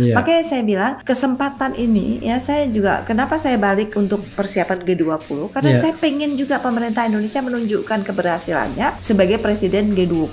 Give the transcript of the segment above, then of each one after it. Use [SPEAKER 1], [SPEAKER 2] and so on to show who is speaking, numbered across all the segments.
[SPEAKER 1] Yeah. Makanya
[SPEAKER 2] saya bilang kesempatan ini ya saya juga kenapa saya balik untuk persiapan G20 karena yeah. saya pengen juga pemerintah Indonesia menunjukkan keberhasilannya sebagai presiden G20.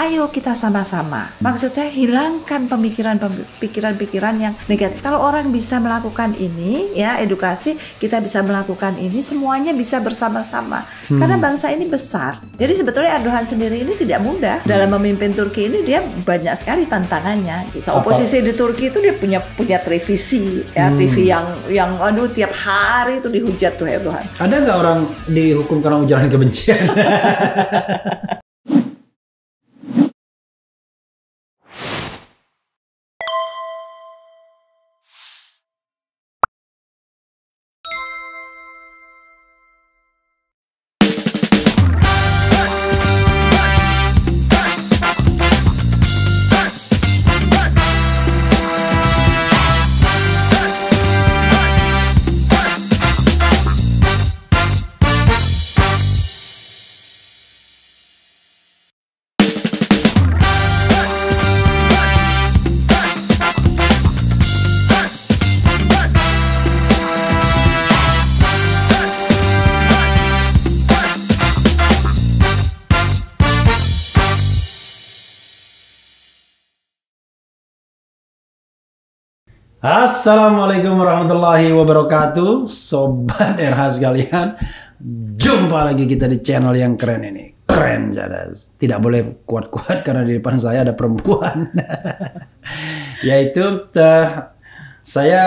[SPEAKER 2] Ayo kita sama-sama. Hmm. Maksud saya hilangkan pemikiran pemikiran pikiran yang negatif. Kalau orang bisa melakukan ini ya edukasi kita bisa melakukan ini semuanya bisa bersama-sama. Hmm. Karena bangsa ini besar. Jadi sebetulnya Erdogan sendiri ini tidak mudah hmm. dalam memimpin Turki ini dia banyak sekali tantangannya. Gitu. Oposisi di Turki itu dia punya punya televisi ya hmm. TV yang yang aduh tiap hari itu dihujat tuh ya
[SPEAKER 1] Tuhan. Ada nggak orang dihukum karena ujaran kebencian? Assalamualaikum warahmatullahi wabarakatuh Sobat RH sekalian Jumpa lagi kita di channel yang keren ini Keren jadas Tidak boleh kuat-kuat karena di depan saya ada perempuan Yaitu uh, Saya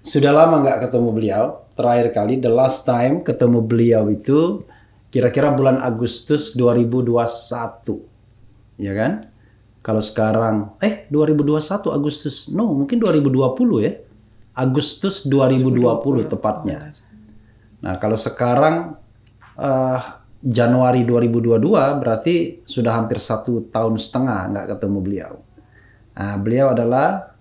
[SPEAKER 1] sudah lama nggak ketemu beliau Terakhir kali the last time ketemu beliau itu Kira-kira bulan Agustus 2021 Ya kan? Kalau sekarang, eh 2021 Agustus, no mungkin 2020 ya. Agustus 2020, 2020. tepatnya. Nah kalau sekarang uh, Januari 2022 berarti sudah hampir satu tahun setengah nggak ketemu beliau. Nah, beliau adalah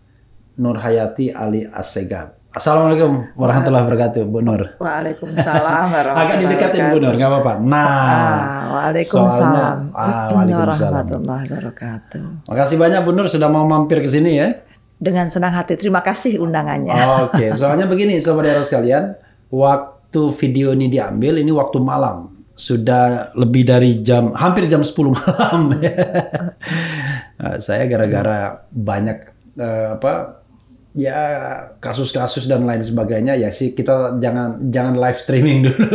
[SPEAKER 1] Nur Hayati Ali Assegab. Assalamualaikum warahmatullahi wabarakatuh, Bu Nur.
[SPEAKER 2] Waalaikumsalam warahmatullahi Agak didekatin
[SPEAKER 1] Bu Nur, nggak apa-apa. Nah, ah, waalaikumsalam. Soalnya, ah, waalaikumsalam. Warahmatullahi wabarakatuh. Makasih banyak Bu Nur sudah mau mampir ke sini ya. Dengan senang hati, terima kasih undangannya. Oh, oke, okay. soalnya begini sobat daerah sekalian, waktu video ini diambil ini waktu malam. Sudah lebih dari jam, hampir jam 10 malam. nah, saya gara-gara banyak eh, apa ya kasus-kasus dan lain sebagainya ya sih kita jangan jangan live streaming dulu.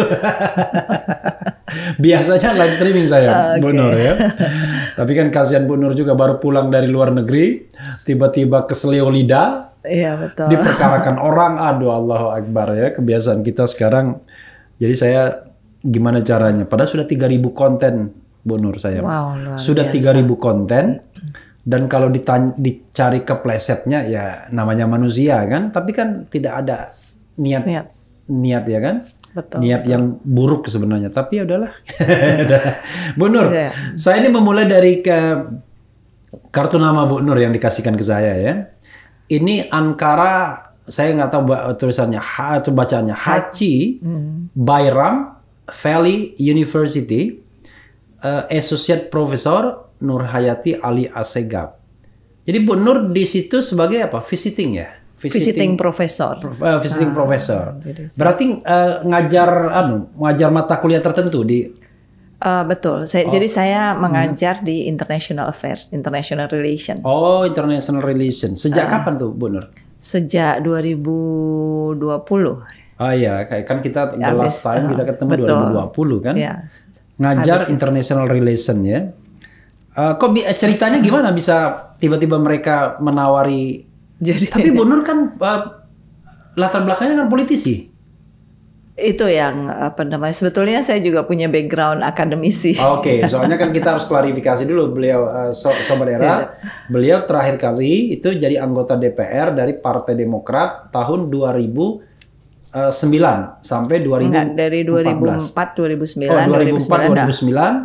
[SPEAKER 1] Biasanya live streaming saya, ah, okay. Bu Nur ya. Tapi kan kasihan Bu Nur juga baru pulang dari luar negeri, tiba-tiba keselio lidah.
[SPEAKER 2] Iya betul. Diperkarakan
[SPEAKER 1] orang, aduh Allahu Akbar ya. Kebiasaan kita sekarang. Jadi saya gimana caranya? Padahal sudah 3000 konten Bu Nur saya. Wow, sudah biasa. 3000 konten. Dan kalau ditanya, dicari keplesetnya ya namanya manusia kan, tapi kan tidak ada niat niat, niat ya kan? Betul, niat betul. yang buruk sebenarnya. Tapi ya udahlah. Bu Nur, ya. saya ini memulai dari ke kartu nama Bu Nur yang dikasihkan ke saya ya. Ini Ankara saya nggak tahu tulisannya atau bacanya Haji hmm. Bayram Valley University uh, Associate Professor Nurhayati Ali Asegab. Jadi Bu Nur di situ sebagai apa? Visiting ya? Visiting, visiting profesor.
[SPEAKER 2] Prof, uh, visiting
[SPEAKER 1] professor. Ah, profesor. Berarti uh, ngajar anu, ngajar mata kuliah tertentu di
[SPEAKER 2] Uh, betul. Saya, oh. Jadi saya hmm. mengajar hmm. di International Affairs, International Relation.
[SPEAKER 1] Oh, International Relation. Sejak uh, kapan tuh, Bu Nur?
[SPEAKER 2] Sejak 2020. Oh
[SPEAKER 1] iya, kan kita the last time uh, kita ketemu betul. 2020 kan? Ya. Ngajar International Relation ya. Uh, kok eh, ceritanya gimana bisa tiba-tiba mereka menawari? Jadi tapi Bu Nur kan uh, latar belakangnya kan politisi. Itu yang apa namanya? Sebetulnya saya juga punya background akademisi. Oke, okay, soalnya kan kita harus klarifikasi dulu beliau uh, so Era. Iya. Beliau terakhir kali itu jadi anggota DPR dari Partai Demokrat tahun 2000 2009 sampai 2000 Enggak, dari 2004
[SPEAKER 2] 2009 oh,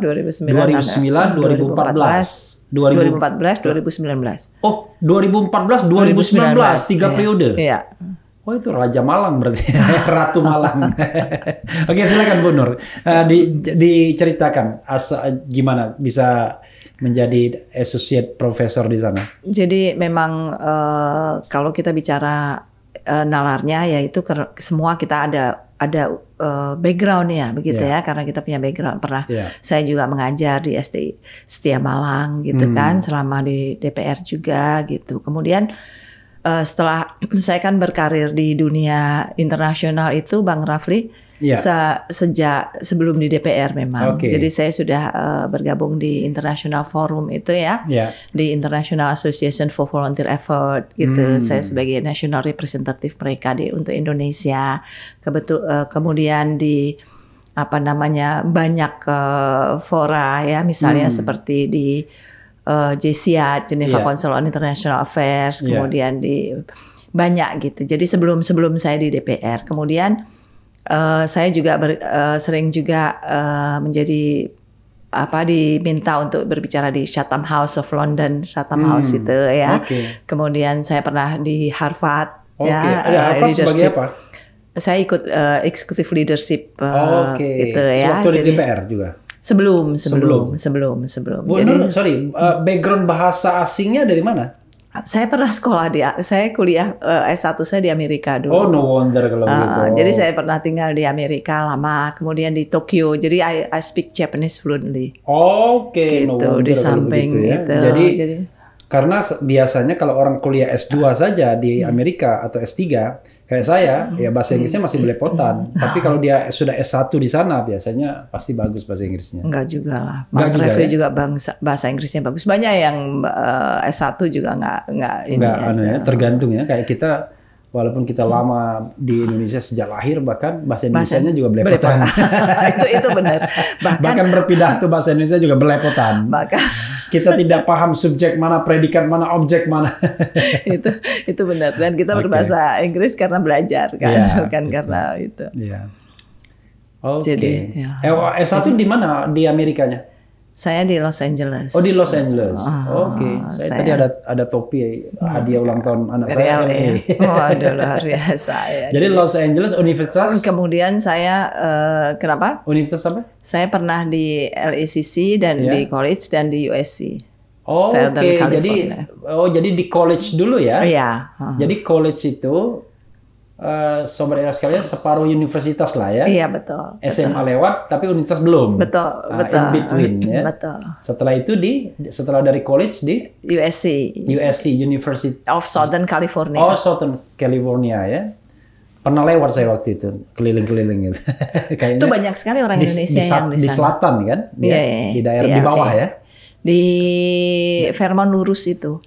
[SPEAKER 2] 2004 2009 2009 2009 2014
[SPEAKER 1] 2014 2019 Oh 2014 2019, tiga periode Iya Oh itu Raja Malang berarti Ratu Malang Oke silakan Bu Nur uh, di, diceritakan asa, gimana bisa menjadi associate professor di sana
[SPEAKER 2] Jadi memang uh, kalau kita bicara Eh, nalarnya yaitu ker, semua kita ada ada uh, backgroundnya ya, begitu yeah. ya karena kita punya background pernah yeah. saya juga mengajar di SD Setia Malang gitu hmm. kan selama di DPR juga gitu kemudian uh, setelah saya kan berkarir di dunia internasional itu Bang Rafli yeah. se sejak sebelum di DPR memang. Okay. Jadi saya sudah uh, bergabung di International Forum itu ya, yeah. di International Association for Volunteer Effort gitu. Hmm. Saya sebagai national representative mereka di untuk Indonesia. Kebetul uh, eh, kemudian di apa namanya banyak uh, fora ya misalnya hmm. seperti di uh, JCA Geneva yeah. Council on International Affairs iya. kemudian yeah. di banyak gitu. Jadi sebelum sebelum saya di DPR, kemudian Eh, saya juga ber, uh, sering juga uh, menjadi apa diminta untuk berbicara di Chatham House of London, Chatham hmm, House itu ya. Okay. Kemudian saya pernah di Harvard okay. ya. Ada Harvard uh, sebagai apa? Saya ikut uh, executive leadership uh, okay. gitu ya. Waktu di DPR juga. Sebelum, sebelum, sebelum, sebelum, sebelum. Bu Nur,
[SPEAKER 1] sorry, uh, background bahasa asingnya dari mana? saya pernah sekolah di saya
[SPEAKER 2] kuliah uh, eh, S1 saya di Amerika dulu. Oh, no wonder
[SPEAKER 1] kalau uh, ah, begitu. Ah, jadi saya
[SPEAKER 2] pernah tinggal di Amerika lama, kemudian di Tokyo. Jadi I, I speak Japanese fluently.
[SPEAKER 1] Oke, okay, gitu no wonder di samping ya. gitu, ya. itu. Jadi, jadi karena biasanya kalau orang kuliah S2 ah. saja di Amerika atau S3 kayak saya hmm. ya bahasa Inggrisnya masih hmm. belepotan. Hmm. Tapi ah. kalau dia sudah S1 di sana biasanya pasti bagus bahasa Inggrisnya. Enggak juga lah. Bang juga, ya? juga
[SPEAKER 2] bahasa Inggrisnya bagus. Banyak yang uh, eh, S1 juga enggak enggak ini. Enggak, ya,
[SPEAKER 1] tergantung ya kayak kita walaupun kita hmm. lama di Indonesia sejak lahir bahkan bahasa indonesia bahasa, juga belepotan. itu itu benar. Bahkan, bahkan berpindah tuh bahasa Indonesia juga belepotan. Bahkan kita tidak paham subjek mana, predikat mana, objek mana. itu itu benar
[SPEAKER 2] dan kita okay. berbahasa Inggris karena belajar kan, yeah, bukan itu. karena itu.
[SPEAKER 1] Iya. Oke. Okay. Jadi, ya. Eh, S1 di mana di Amerikanya? Saya di Los Angeles. Oh di Los Angeles. Oh, Oke. Okay. Saya, saya tadi ada ada topi hadiah ulang tahun anak saya. LA. Waduh luar biasa ya. Jadi Los Angeles Universitas.
[SPEAKER 2] Kemudian saya uh, kenapa? Universitas apa? Saya pernah di LACC dan yeah. di college dan di USC. Oh oke. Okay. Jadi
[SPEAKER 1] oh jadi di college dulu ya? Iya. Yeah. Uh -huh. Jadi college itu uh, sobat era sekalian separuh universitas lah ya. Iya betul. SMA betul. lewat tapi universitas belum. Betul uh, betul. In between ya. Betul. Setelah itu di setelah dari college di USC. USC University of Southern California. Oh Southern California ya. Pernah lewat saya waktu itu keliling-keliling gitu. Kayaknya itu banyak sekali orang di, Indonesia di, yang di, di selatan kan, di, iya, yeah, yeah, di daerah yeah, di iya, bawah yeah. ya.
[SPEAKER 2] Di Vermont lurus itu.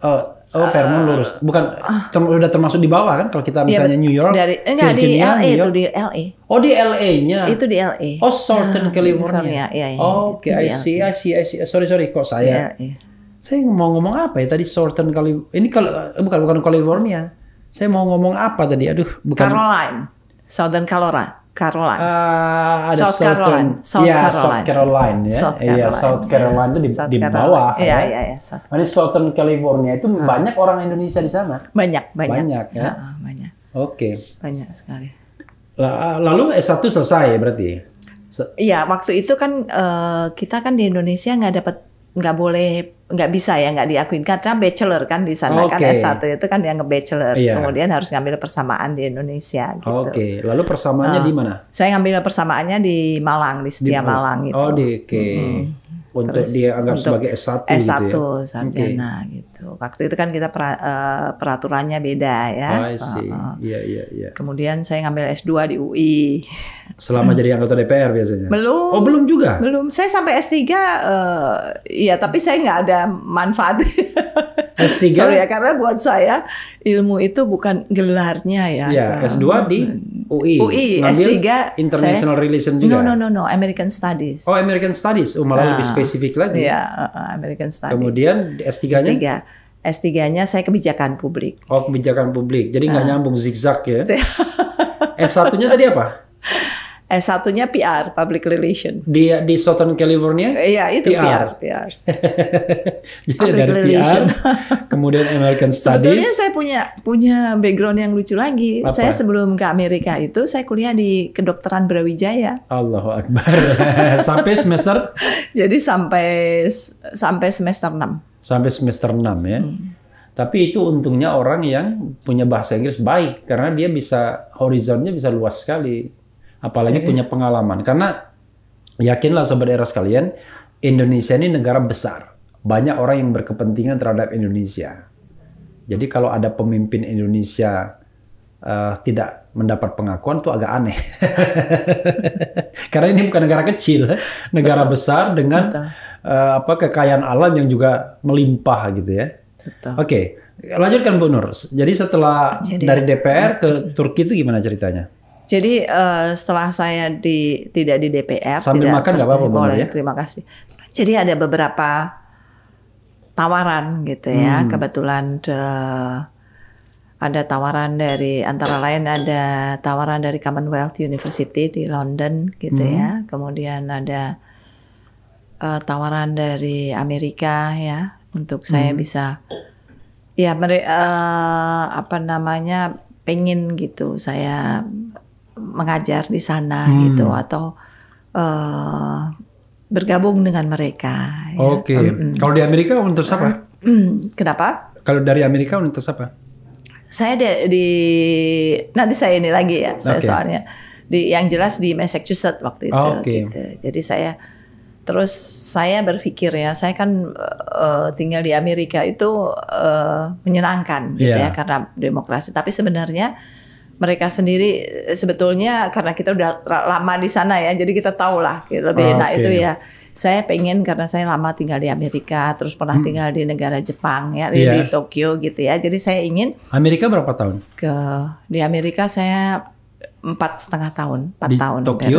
[SPEAKER 1] Uh, Oh, uh, Vermont eh, lurus. Bukan ter, udah termasuk di bawah kan kalau kita iya, misalnya iya, New York, dari enggak Virginia, di LA New York. itu di LA. Oh, di ah, LA-nya. Ya, ya. Itu di LA. Oh, Southern uh, California. California. Ya, ya, oh, oke, okay. I see, I see, I see. Sorry, sorry kok saya. iya. Saya mau ngomong apa ya tadi Southern California. Ini kalau eh, bukan bukan California. Saya mau ngomong apa tadi? Aduh, bukan Caroline. Southern Colorado. Caroline. Uh, ada South, Southern, Caroline. South yeah, Caroline. South Caroline. Ya. South iya, Caroline Yeah, South Caroline itu di, South di bawah. Iya, ya. iya, iya. South. Southern California itu uh. banyak orang Indonesia di sana. Banyak,
[SPEAKER 2] banyak. Banyak ya. Uh,
[SPEAKER 1] banyak. Oke. Okay.
[SPEAKER 2] Banyak sekali.
[SPEAKER 1] Lalu s satu selesai berarti?
[SPEAKER 2] Iya, waktu itu kan uh, kita kan di Indonesia nggak dapat nggak boleh nggak bisa ya nggak diakuin karena bachelor kan di sana okay. kan S1 itu kan yang bachelor yeah. kemudian harus ngambil persamaan di Indonesia gitu. Oke,
[SPEAKER 1] okay. lalu persamaannya nah, di mana?
[SPEAKER 2] Saya ngambil persamaannya di Malang di Setia di Malang. Malang gitu. Oh, oke.
[SPEAKER 1] Okay. Mm -hmm. Untuk Terus, dia anggap untuk sebagai S1 S1 gitu ya? sarjana
[SPEAKER 2] okay. gitu gitu. Waktu itu kan kita per, uh, peraturannya beda ya. Oh, I see.
[SPEAKER 1] Iya, iya, iya.
[SPEAKER 2] Kemudian saya ngambil S2 di UI.
[SPEAKER 1] Selama jadi anggota DPR biasanya? Belum. Oh, belum juga?
[SPEAKER 2] Belum. Saya sampai S3 uh, eh, ya tapi saya nggak ada manfaat.
[SPEAKER 1] S3? Sorry ya,
[SPEAKER 2] karena buat saya ilmu itu bukan gelarnya ya. Iya, um, S2 nah, di
[SPEAKER 1] UI. UI, Ngambil S3 International Relations juga. No, no,
[SPEAKER 2] no, no, American Studies.
[SPEAKER 1] Oh, American Studies. Oh, malah nah, lebih spesifik lagi. Iya,
[SPEAKER 2] uh, American Studies. Kemudian S3-nya? S3. S3-nya
[SPEAKER 1] saya kebijakan publik. Oh, kebijakan publik. Jadi nggak uh. nyambung zigzag ya. S1-nya tadi apa?
[SPEAKER 2] S1-nya PR, Public Relation.
[SPEAKER 1] Di di Southern California?
[SPEAKER 2] Iya, itu PR, PR. PR.
[SPEAKER 1] Jadi public dari relation. PR, kemudian American Studies. Sebetulnya saya
[SPEAKER 2] punya punya background yang lucu lagi. Apa? Saya sebelum ke Amerika itu saya kuliah di kedokteran Brawijaya.
[SPEAKER 1] Allahu Akbar. sampai semester
[SPEAKER 2] Jadi sampai sampai semester 6
[SPEAKER 1] sampai semester 6 ya. Hmm. Tapi itu untungnya orang yang punya bahasa Inggris baik karena dia bisa horizonnya bisa luas sekali. Apalagi iya, iya. punya pengalaman karena yakinlah sobat era sekalian, Indonesia ini negara besar. Banyak orang yang berkepentingan terhadap Indonesia. Jadi kalau ada pemimpin Indonesia uh, tidak mendapat pengakuan tuh agak aneh. Karena ini bukan negara kecil, negara besar dengan Betul uh, apa kekayaan alam yang juga melimpah gitu ya. Oke, okay. lanjutkan Bu Nur. Jadi setelah Jadi, dari DPR ke Turki itu gimana ceritanya?
[SPEAKER 2] Jadi uh, setelah saya di tidak di DPR sambil tidak, makan nggak apa-apa boleh ya. Terima kasih. Jadi ada beberapa tawaran gitu ya. Hmm. Kebetulan de, eh, ada tawaran dari antara lain ada tawaran dari Commonwealth University di London gitu hmm. ya. Kemudian ada uh, tawaran dari Amerika ya untuk hmm. saya bisa ya mereka uh, eh, apa namanya pengen gitu saya mengajar di sana hmm. gitu atau uh, bergabung dengan mereka.
[SPEAKER 1] Ya. Oke. Okay. Ya. Kalau hmm. di Amerika untuk siapa? Hmm, kenapa? Kalau dari Amerika untuk siapa?
[SPEAKER 2] Saya di, di nanti saya ini lagi ya, saya soalnya di yang jelas di Massachusetts waktu itu. Okay. Gitu. Jadi saya Terus saya berpikir ya, saya kan uh, tinggal di Amerika itu uh, menyenangkan gitu ya iya. karena demokrasi. Tapi sebenarnya mereka sendiri sebetulnya karena kita udah lama di sana ya, jadi kita tahu lah gitu, lebih oh, enak itu ya. Saya pengen karena saya lama tinggal di Amerika, terus pernah hmm. tinggal di negara Jepang ya yeah. di Tokyo gitu ya. Jadi saya ingin
[SPEAKER 1] Amerika berapa tahun?
[SPEAKER 2] Ke di Amerika saya empat setengah tahun,
[SPEAKER 1] empat tahun. Tokyo.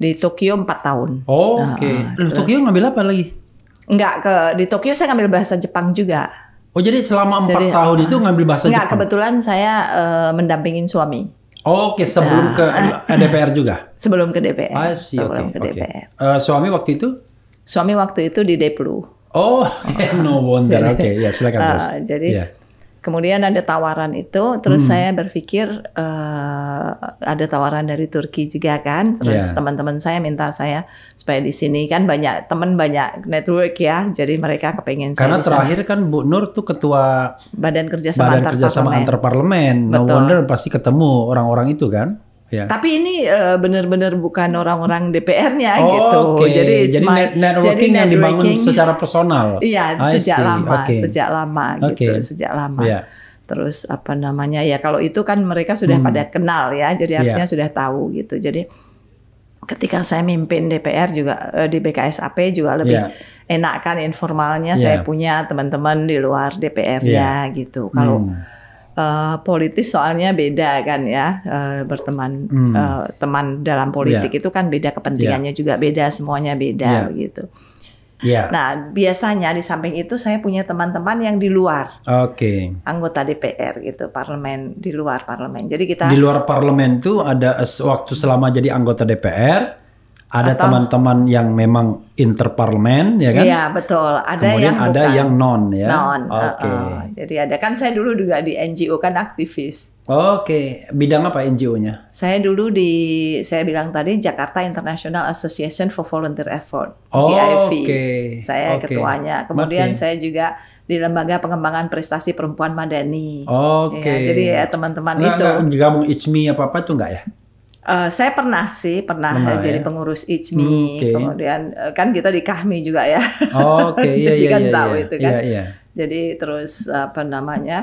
[SPEAKER 2] Di Tokyo 4 tahun.
[SPEAKER 1] Oh, Oke. Okay. Tokyo
[SPEAKER 2] ngambil apa lagi? Enggak ke di Tokyo saya ngambil bahasa Jepang juga.
[SPEAKER 1] Oh jadi selama empat tahun uh, itu ngambil bahasa enggak, Jepang?
[SPEAKER 2] kebetulan saya uh, mendampingin suami.
[SPEAKER 1] Oke okay, sebelum nah. ke DPR juga?
[SPEAKER 2] sebelum ke DPR. Ah, see, sebelum
[SPEAKER 1] okay, ke DPR. Okay. Uh, suami waktu itu?
[SPEAKER 2] Suami waktu itu di Deplu. Oh, oh
[SPEAKER 1] no wonder. Oke, okay. ya silakan uh, terus. Jadi yeah.
[SPEAKER 2] Kemudian ada tawaran itu, terus hmm. saya berpikir uh, ada tawaran dari Turki juga kan. Terus yeah. teman-teman saya minta saya supaya di sini kan banyak teman banyak network ya, jadi mereka kepengen. Karena saya terakhir kan Bu Nur
[SPEAKER 1] tuh ketua
[SPEAKER 2] Badan Kerjasama Badan Antar Kerjasama Parlemen. Antar
[SPEAKER 1] Parlemen. No Betul. wonder pasti ketemu orang-orang itu kan. Yeah.
[SPEAKER 2] Tapi ini uh, benar-benar bukan orang-orang DPR-nya oh, gitu. Okay. Jadi jadi net networking jadi yang dibangun secara
[SPEAKER 1] personal. Iya, sejak lama, okay. sejak
[SPEAKER 2] lama gitu, okay. sejak lama. Yeah. Terus apa namanya ya kalau itu kan mereka sudah hmm. pada kenal ya. Jadi iya. artinya yeah. sudah tahu gitu. Jadi ketika saya mimpin DPR juga uh, di BKSAP juga lebih yeah. enak kan informalnya yeah. saya iya. punya teman-teman di luar DPR-nya yeah. gitu. Kalau hmm uh, politis soalnya beda kan ya uh, berteman hmm. uh, teman dalam politik yeah. itu kan beda kepentingannya yeah. juga beda semuanya beda yeah.
[SPEAKER 1] gitu. Yeah.
[SPEAKER 2] Nah biasanya di samping itu saya punya teman-teman yang di luar,
[SPEAKER 1] okay.
[SPEAKER 2] anggota DPR gitu, parlemen di luar parlemen. Jadi kita di luar
[SPEAKER 1] parlemen tuh ada waktu selama jadi anggota DPR ada teman-teman yang memang interparlemen ya kan? Iya
[SPEAKER 2] betul. Ada Kemudian yang ada bukan. yang
[SPEAKER 1] non ya. Non. Oke. Okay. Uh, uh.
[SPEAKER 2] Jadi ada kan saya dulu juga di NGO kan aktivis.
[SPEAKER 1] Oke. Okay. Bidang apa NGO-nya?
[SPEAKER 2] Saya dulu di saya bilang tadi Jakarta International Association for Volunteer Effort oh, Oke. Okay. Saya okay. ketuanya. Kemudian okay. saya juga di lembaga pengembangan prestasi perempuan madani.
[SPEAKER 1] Oke. Okay. Ya, jadi ya teman-teman itu. Enggak, gabung ICMI apa apa tuh enggak ya?
[SPEAKER 2] Uh, saya pernah sih pernah, pernah jadi ya? pengurus ICMI, hmm, okay. kemudian eh, kan kita di Kahmi juga ya. Oh, Oke, okay. iya, jadi iya, kan iya, tahu iya. itu kan. Iya, iya. Jadi terus apa namanya?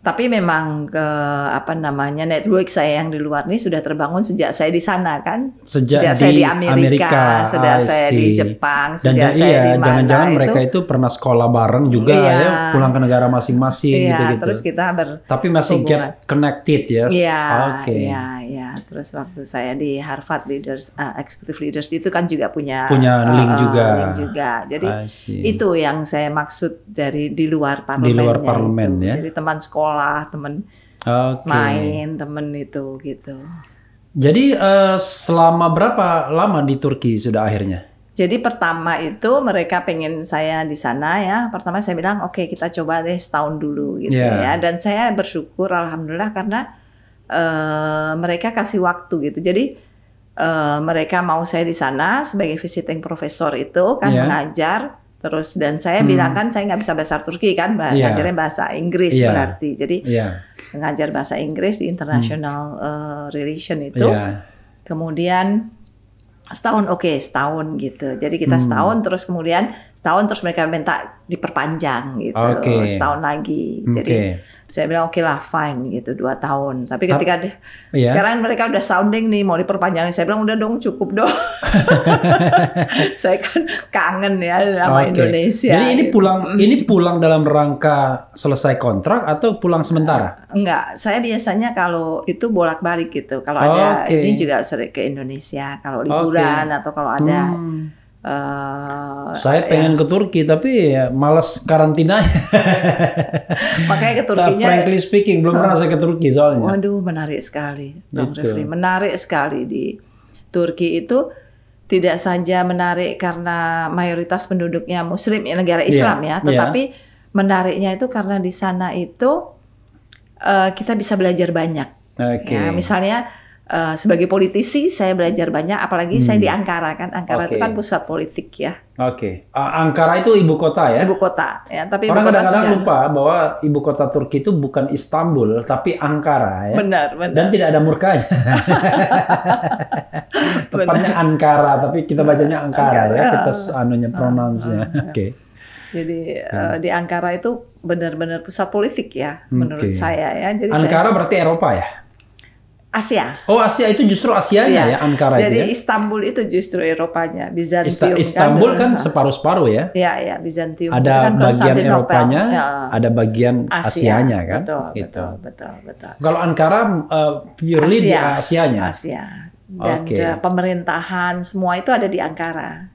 [SPEAKER 2] tapi memang ke eh, apa namanya network saya yang di luar ini sudah terbangun sejak saya di sana kan
[SPEAKER 1] sejak, sejak di saya di Amerika, Amerika sudah saya di Jepang dan sejak saya iya, di mana jangan-jangan mereka itu pernah sekolah bareng juga iya, ya pulang ke negara masing-masing iya, gitu-gitu terus kita ber tapi masih get connected yes iya, oke okay. iya,
[SPEAKER 2] iya. terus waktu saya di Harvard Leaders uh, Executive Leaders itu kan juga punya punya eh, link uh, juga link juga jadi itu yang saya maksud dari di luar parlemen di luar parlemen ya jadi teman sekolah sekolah temen
[SPEAKER 1] okay. main
[SPEAKER 2] temen itu gitu
[SPEAKER 1] jadi uh, selama berapa lama di Turki sudah akhirnya
[SPEAKER 2] jadi pertama itu mereka pengen saya di sana ya. Pertama saya bilang oke okay, kita coba deh setahun dulu gitu yeah. ya. Dan saya bersyukur alhamdulillah karena uh, mereka kasih waktu gitu. Jadi uh, mereka mau saya di sana sebagai visiting professor itu kan yeah. mengajar Terus dan saya hmm. bilang kan saya nggak bisa bahasa Turki kan, bah yeah. ngajarnya bahasa Inggris yeah. berarti. Jadi yeah. Iya. ngajar bahasa Inggris di international hmm. uh, relation itu. Yeah. Kemudian setahun oke okay, setahun gitu. Jadi kita hmm. setahun terus kemudian setahun terus mereka minta diperpanjang gitu okay. setahun lagi. Jadi okay. saya bilang oke okay lah fine gitu dua tahun. Tapi ketika Ap, iya. sekarang mereka udah sounding nih mau diperpanjang, saya bilang udah dong cukup dong. saya kan kangen ya sama okay. Indonesia. Jadi ini gitu.
[SPEAKER 1] pulang ini pulang dalam rangka selesai kontrak atau pulang sementara?
[SPEAKER 2] Enggak, saya biasanya kalau itu bolak-balik gitu. Kalau okay. ada ini juga sering ke Indonesia kalau liburan okay. atau kalau ada hmm Uh, saya
[SPEAKER 1] ya. pengen ya. ke Turki tapi ya malas karantina. Makanya ke Turkinya. Frankly speaking belum pernah saya ke Turki soalnya. Waduh
[SPEAKER 2] menarik sekali, Bang gitu. Refri. Menarik sekali di Turki itu tidak saja menarik karena mayoritas penduduknya Muslim ya negara iya, Islam yeah, ya, iya. tetapi yeah. menariknya itu karena di sana itu uh, kita bisa belajar banyak. Okay. Ya, misalnya Eh, sebagai politisi saya belajar banyak apalagi hmm. saya di Ankara kan Ankara okay. itu kan pusat politik ya.
[SPEAKER 1] Oke. Okay. Uh, Ankara itu ibu kota ya? Ibu kota
[SPEAKER 2] ya, tapi orang kadang-kadang lupa
[SPEAKER 1] bahwa ibu kota Turki itu bukan Istanbul tapi Ankara ya. Benar, benar. Dan tidak ada murkanya. Tepatnya benar. Ankara tapi kita bacanya Ankara, ya, Ankara. Ah, ah, ya, kita anunya pronounce-nya. Oke. Okay.
[SPEAKER 2] Jadi okay. uh, eh, di Ankara itu benar-benar pusat politik ya okay. menurut saya ya. Jadi Ankara saya, berarti Eropa ya? Asia.
[SPEAKER 1] Oh Asia itu justru asia ya, iya. ya Ankara Jadi itu ya.
[SPEAKER 2] Istanbul itu justru Eropanya, Bizantium. Ista kan Istanbul kan, kan
[SPEAKER 1] separuh-separuh ya.
[SPEAKER 2] Iya iya Bizantium. Ada kan bagian Eropanya, ya.
[SPEAKER 1] ada bagian Asia. Asianya kan. Betul gitu. betul betul betul. Kalau Ankara uh, eh, purely Asia. di ya, Asianya. Asia.
[SPEAKER 2] Dan okay. Eh, pemerintahan semua itu ada di Ankara.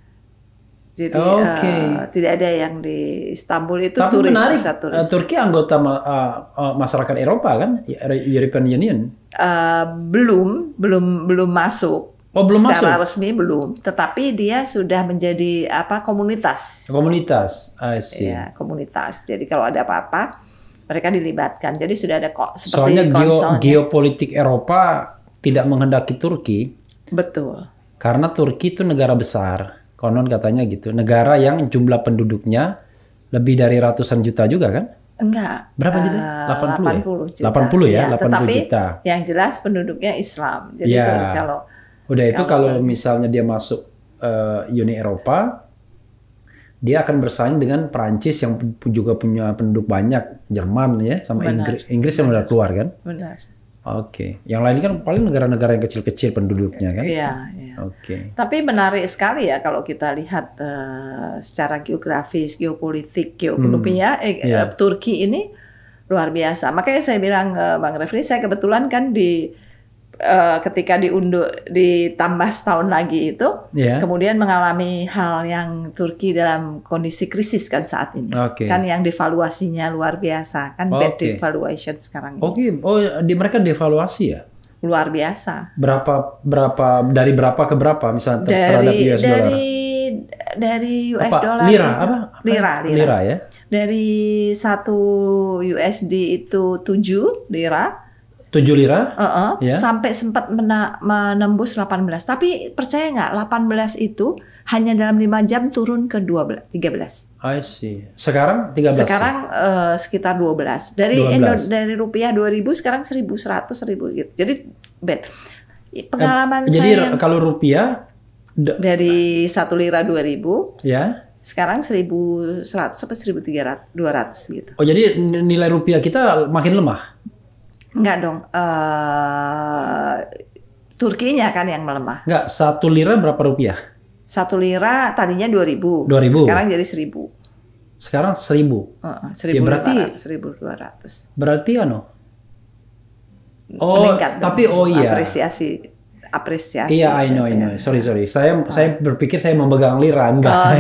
[SPEAKER 1] Jadi okay. uh, eh,
[SPEAKER 2] tidak ada yang di Istanbul itu Tapi turis menarik,
[SPEAKER 1] turis. Uh, Turki anggota ma uh, masyarakat Eropa kan, ya, European Union. Uh, belum, belum, belum masuk. Oh, belum Secara masuk.
[SPEAKER 2] resmi belum, tetapi dia sudah menjadi apa komunitas.
[SPEAKER 1] Komunitas, I iya, see. Ya,
[SPEAKER 2] komunitas. Jadi kalau ada apa-apa, mereka dilibatkan. Jadi sudah ada kok seperti Soalnya geo,
[SPEAKER 1] geopolitik Eropa tidak menghendaki Turki. Betul. Karena Turki itu negara besar konon katanya gitu. Negara yang jumlah penduduknya lebih dari ratusan juta juga kan? Enggak. Berapa juta?
[SPEAKER 2] Uh, 80, 80 ya? 80 ya, ya 80 tetapi juta. yang jelas penduduknya Islam. Jadi ya. kalau
[SPEAKER 1] udah itu kalau, kalau misalnya dia masuk uh, Uni Eropa, dia akan bersaing dengan Perancis yang juga punya penduduk banyak, Jerman ya, sama Benar. Inggris. Inggris yang udah keluar kan? Benar. Oke, okay. yang lain kan paling negara-negara yang kecil-kecil penduduknya kan? Iya, ya. Iya. Oke. Okay.
[SPEAKER 2] Tapi menarik sekali ya kalau kita lihat uh, secara geografis, geopolitik, geoekonomi hmm. ya, eh, yeah. Iya. Turki ini luar biasa. Makanya saya bilang uh, Bang Refli, saya kebetulan kan di uh, ketika diunduh ditambah setahun lagi itu, yeah. kemudian mengalami hal yang Turki dalam kondisi krisis kan saat ini, okay. kan yang devaluasinya luar biasa kan okay. bad devaluation sekarang. Oke,
[SPEAKER 1] okay. oh ya, di mereka devaluasi ya?
[SPEAKER 2] luar biasa.
[SPEAKER 1] Berapa berapa dari berapa ke berapa misalnya ter, dari, terhadap US dari, dollar?
[SPEAKER 2] Dari US dollar lira apa? apa? Lira, lira lira ya. Dari satu USD itu 7 lira.
[SPEAKER 1] 7 lira? Uh
[SPEAKER 2] -uh, yeah. Sampai sempat mena menembus 18. Tapi percaya nggak 18 itu hanya dalam 5 jam turun ke 12 13.
[SPEAKER 1] I see. Sekarang 13. Ya? Sekarang
[SPEAKER 2] ya? uh, sekitar 12. Dari 12. Endo, dari rupiah 2000 sekarang 1100 1000 gitu. Jadi bet
[SPEAKER 1] pengalaman eh, jadi saya Jadi kalau rupiah
[SPEAKER 2] dari 1 lira 2000 ya. Yeah. Sekarang 1100 sampai 1300 200 gitu.
[SPEAKER 1] Oh, jadi nilai rupiah kita makin lemah.
[SPEAKER 2] Enggak dong. Uh, Turkinya kan yang melemah.
[SPEAKER 1] Enggak, satu lira berapa rupiah?
[SPEAKER 2] Satu lira tadinya dua ribu. Dua ribu. Sekarang jadi seribu.
[SPEAKER 1] Sekarang seribu. Uh, seribu ya, berarti
[SPEAKER 2] seribu dua ratus.
[SPEAKER 1] Berarti ano?
[SPEAKER 2] Oh, meningkat tapi oh iya. Apresiasi apresiasi. Iya, I know,
[SPEAKER 1] I know. Sorry, sorry. Saya oh. saya berpikir saya memegang lira enggak. Oh.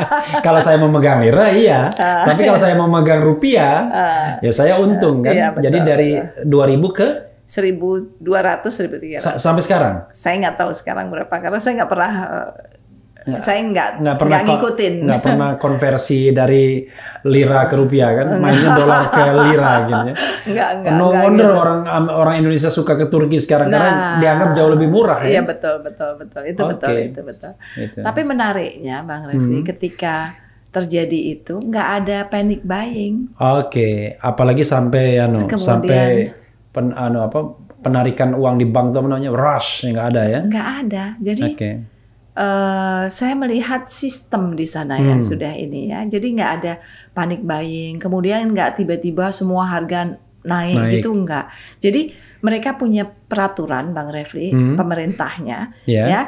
[SPEAKER 1] kalau saya memegang lira iya, uh, tapi kalau saya memegang rupiah uh, ya saya untung uh, kan. Iya, Jadi dari dua ribu ke
[SPEAKER 2] seribu dua 1200 1300 S sampai sekarang. Saya nggak tahu sekarang berapa karena saya nggak pernah eh, Nggak, saya nggak nggak pernah nggak ngikutin nggak pernah
[SPEAKER 1] konversi dari lira ke rupiah kan mainnya dolar ke lira gitu ya nggak nggak no nggak, wonder gitu. orang orang Indonesia suka ke Turki sekarang nah, karena dianggap jauh lebih murah ya iya betul
[SPEAKER 2] betul betul itu okay. betul itu
[SPEAKER 1] betul itu. tapi
[SPEAKER 2] menariknya bang Refli hmm. ketika terjadi itu nggak ada panic buying
[SPEAKER 1] oke okay. apalagi sampai ya anu, no, Kemudian, sampai pen, ano, apa penarikan uang di bank tuh namanya rush nggak ada ya nggak
[SPEAKER 2] ada jadi okay uh, saya melihat sistem di sana ya, hmm. yang sudah ini ya. Jadi nggak ada panik buying, kemudian nggak tiba-tiba semua harga naik, naik. gitu nggak. Jadi mereka punya peraturan Bang Refli, hmm. pemerintahnya yeah. ya.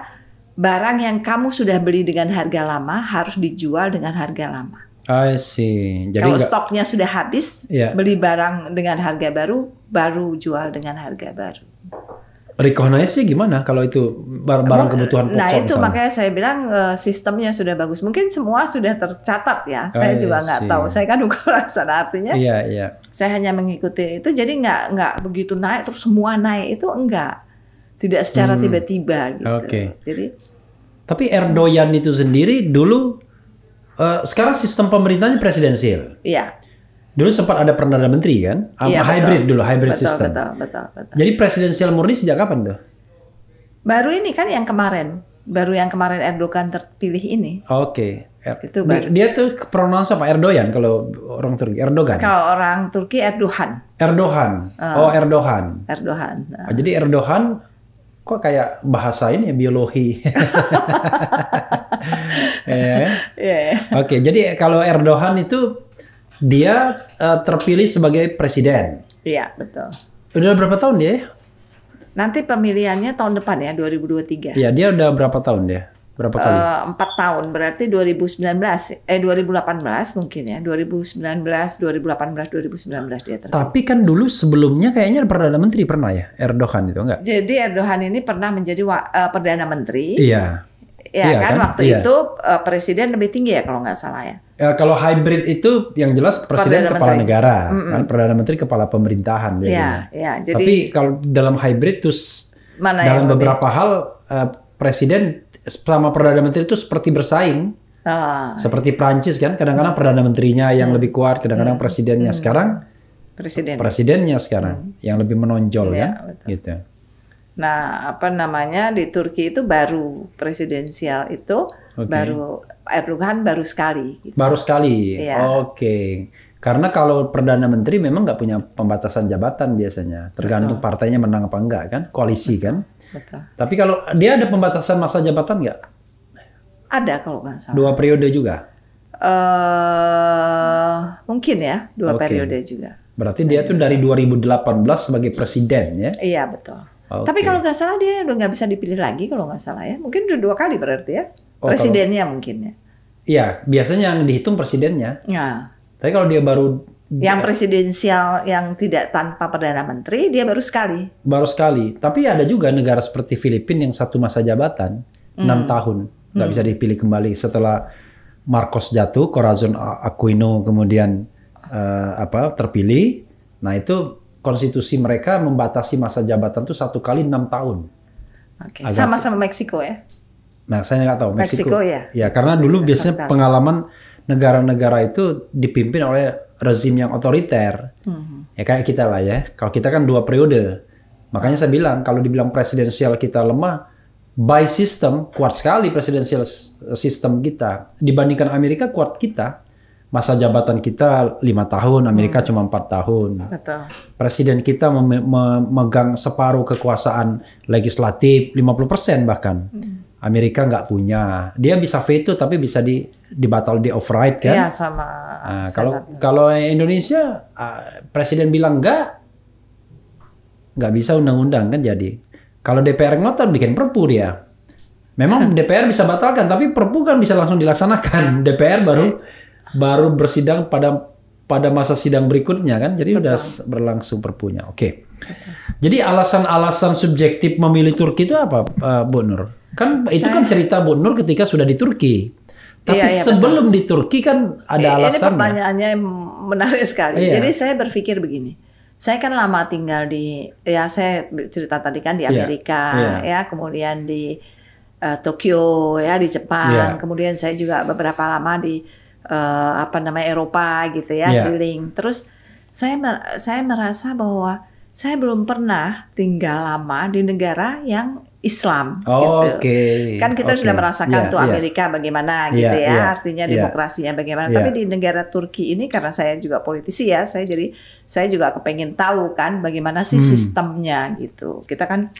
[SPEAKER 2] Barang yang kamu sudah beli dengan harga lama harus dijual dengan harga lama.
[SPEAKER 1] I see. Jadi kalau enggak,
[SPEAKER 2] stoknya sudah habis, yeah. beli barang dengan harga baru, baru jual dengan harga baru
[SPEAKER 1] recognize sih gimana kalau itu barang barang kebutuhan nah, pokok? Nah itu misalnya. makanya
[SPEAKER 2] saya bilang eh, sistemnya sudah bagus. Mungkin semua sudah tercatat ya. Oh, saya iya, juga nggak tahu. Saya kan bukan sana artinya. Iya iya. Saya hanya mengikuti itu. Jadi nggak nggak begitu naik terus semua naik itu enggak. Tidak secara hmm. tiba-tiba hmm. gitu.
[SPEAKER 1] Oke. Okay. Jadi. Tapi Erdogan itu sendiri dulu uh, sekarang sistem pemerintahnya presidensil. Iya. Dulu sempat ada perdana menteri kan? Apa iya, hybrid dulu, hybrid betul, system. Betul, betul, betul. Jadi presidensial murni sejak kapan tuh?
[SPEAKER 2] Baru ini kan yang kemarin. Baru yang kemarin Erdogan terpilih ini.
[SPEAKER 1] Oke. Okay. Er itu baru. Dia tuh pronounce apa? Erdogan kalau orang Turki. Erdogan. Kalau
[SPEAKER 2] orang Turki Erdogan.
[SPEAKER 1] Erdogan. Uh, oh, Erdogan.
[SPEAKER 2] Erdogan. Uh. Oh, jadi Erdogan kok kayak
[SPEAKER 1] bahasa ini ya biologi. yeah. yeah. Oke, okay, jadi kalau Erdogan itu dia uh, terpilih sebagai presiden.
[SPEAKER 2] Iya, betul.
[SPEAKER 1] Udah berapa tahun dia?
[SPEAKER 2] Nanti pemilihannya tahun depan ya, 2023. Iya,
[SPEAKER 1] dia udah berapa tahun dia? Berapa kali? Eh,
[SPEAKER 2] empat tahun, berarti 2019, eh 2018 mungkin ya, 2019, 2018, 2019 dia terpilih.
[SPEAKER 1] Tapi kan dulu sebelumnya kayaknya Perdana Menteri pernah ya, Erdogan itu enggak?
[SPEAKER 2] Jadi Erdogan ini pernah menjadi uh, Perdana Menteri. Iya
[SPEAKER 1] ya iya, kan? kan waktu iya. itu
[SPEAKER 2] uh, presiden lebih tinggi ya kalau nggak salah ya.
[SPEAKER 1] ya kalau hybrid itu yang jelas presiden Perdana kepala Menteri. negara mm -mm. kan perdana menteri kepala pemerintahan iya, biasanya. Ya, ya, jadi, Tapi kalau dalam hybrid terus
[SPEAKER 2] mana dalam beberapa
[SPEAKER 1] lebih? hal uh, presiden sama perdana menteri itu seperti bersaing.
[SPEAKER 2] Ah, seperti
[SPEAKER 1] Prancis kan kadang-kadang perdana menterinya yang hmm. lebih kuat, kadang-kadang hmm. presidennya hmm. sekarang presiden presidennya sekarang hmm. yang lebih menonjol ya, kan betul. gitu.
[SPEAKER 2] Nah, apa namanya di Turki itu baru presidensial itu okay. baru Erdogan baru sekali.
[SPEAKER 1] Gitu. Baru sekali. Ya. Oke. Okay. Karena kalau perdana menteri memang nggak punya pembatasan jabatan biasanya, tergantung Betul. partainya menang apa enggak kan, koalisi Betul. kan. Betul. Tapi kalau dia ada pembatasan masa jabatan nggak?
[SPEAKER 2] Ada kalau nggak salah. Dua
[SPEAKER 1] periode juga.
[SPEAKER 2] Uh, mungkin ya, dua okay. periode juga.
[SPEAKER 1] Berarti Saya dia tuh dari 2018 sebagai presiden ya? Iya betul. Okay. Tapi kalau nggak
[SPEAKER 2] salah dia udah nggak bisa dipilih lagi kalau nggak salah ya. Mungkin udah dua kali berarti ya. Oh, presidennya kalau, mungkin ya.
[SPEAKER 1] Iya, biasanya yang dihitung presidennya. Ya. Tapi kalau dia baru
[SPEAKER 2] yang presidensial yang tidak tanpa perdana menteri dia baru sekali.
[SPEAKER 1] Baru sekali. Tapi ada juga negara seperti Filipina yang satu masa jabatan hmm. enam 6 tahun nggak hmm. bisa dipilih kembali setelah Marcos jatuh, Corazon Aquino kemudian uh, apa terpilih. Nah itu konstitusi mereka membatasi masa jabatan itu satu kali enam tahun. Oke, okay. sama-sama
[SPEAKER 2] Meksiko ya?
[SPEAKER 1] Nah, saya nggak tahu Meksiko. Meksiko ya. Ya, karena dulu biasanya pengalaman negara-negara itu dipimpin oleh rezim yang otoriter. Hmm. Ya kayak kita lah ya. Kalau kita kan dua periode. Makanya saya bilang kalau dibilang presidensial kita lemah, by system kuat sekali presidensial system kita dibandingkan Amerika kuat kita masa jabatan kita lima tahun, Amerika hmm. cuma empat tahun. Nah, Betul. Presiden kita memegang separuh kekuasaan legislatif, 50% bahkan. Hmm. Amerika nggak punya. Dia bisa veto tapi bisa di dibatal di override kan? Iya
[SPEAKER 2] sama. Uh,
[SPEAKER 1] kalau kalau Indonesia uh, presiden bilang enggak nggak bisa undang-undang kan jadi. Kalau DPR ngotot bikin perpu dia. Memang DPR bisa batalkan tapi perpu kan bisa langsung dilaksanakan. DPR baru eh, baru bersidang pada pada masa sidang berikutnya kan jadi Betul. udah berlangsung perpunya oke okay. jadi alasan-alasan subjektif memilih Turki itu apa uh, Bu Nur kan itu kan Saya... kan cerita Bu Nur ketika sudah di Turki tapi iya, iya, sebelum betul. di Turki kan ada eh, alasannya. Ini pertanyaannya
[SPEAKER 2] menarik sekali. Iya. Jadi saya berpikir begini, saya kan lama tinggal di, ya saya cerita tadi kan di iya, Amerika, iya, ya kemudian di uh, Tokyo, ya di Jepang, iya. kemudian saya juga beberapa lama di uh, apa namanya Eropa gitu ya yeah. keliling. Terus saya saya merasa bahwa saya belum pernah tinggal lama di negara yang Islam.
[SPEAKER 1] Oh, gitu. Oke. Okay. Kan kita okay. sudah merasakan yeah, tuh iya. Amerika
[SPEAKER 2] yeah. bagaimana yeah, gitu ya, yeah, artinya yeah. demokrasinya bagaimana. Yeah. Tapi di negara Turki ini karena saya juga politisi ya, saya jadi saya juga kepengen tahu kan bagaimana sih hmm. sistemnya gitu. Kita kan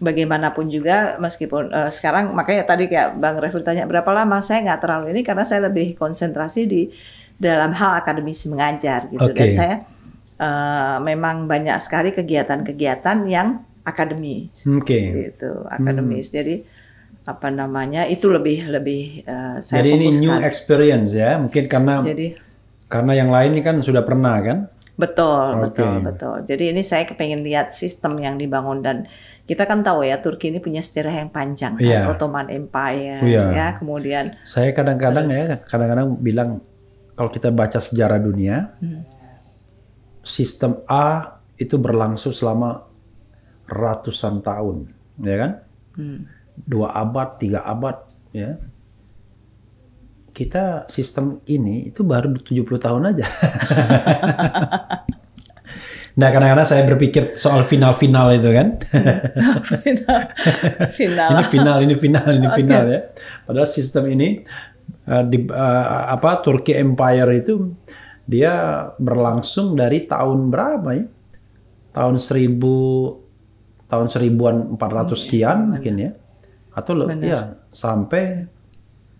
[SPEAKER 2] bagaimanapun juga meskipun uh, sekarang makanya tadi kayak Bang Refli tanya berapa lama saya nggak terlalu ini karena saya lebih konsentrasi di dalam hal akademisi mengajar gitu okay. dan saya uh, memang banyak sekali kegiatan-kegiatan yang akademi okay. gitu akademis hmm. jadi apa namanya itu lebih lebih uh, saya jadi ini new
[SPEAKER 1] experience ya mungkin karena jadi karena yang lain ini kan sudah pernah kan
[SPEAKER 2] Betul, okay. betul, betul. Jadi ini saya kepengen lihat sistem yang dibangun dan kita kan tahu ya Turki ini punya sejarah yang panjang yeah. kan iya. Ottoman Empire yeah. ya, kemudian
[SPEAKER 1] Saya kadang-kadang ya kadang-kadang bilang kalau kita baca sejarah dunia hmm. sistem A itu berlangsung selama ratusan tahun, ya kan? Hmm. Dua abad, tiga abad, ya kita sistem ini itu baru 70 tahun aja. nah kadang-kadang saya berpikir soal final-final itu kan.
[SPEAKER 2] final, final.
[SPEAKER 1] ini final, ini final, ini okay. final ya. Padahal sistem ini uh, di uh, apa Turki Empire itu dia berlangsung dari tahun berapa ya? Tahun 1000 tahun seribuan empat ratus iya, sekian iya, mungkin iya. ya. Atau lo ya sampai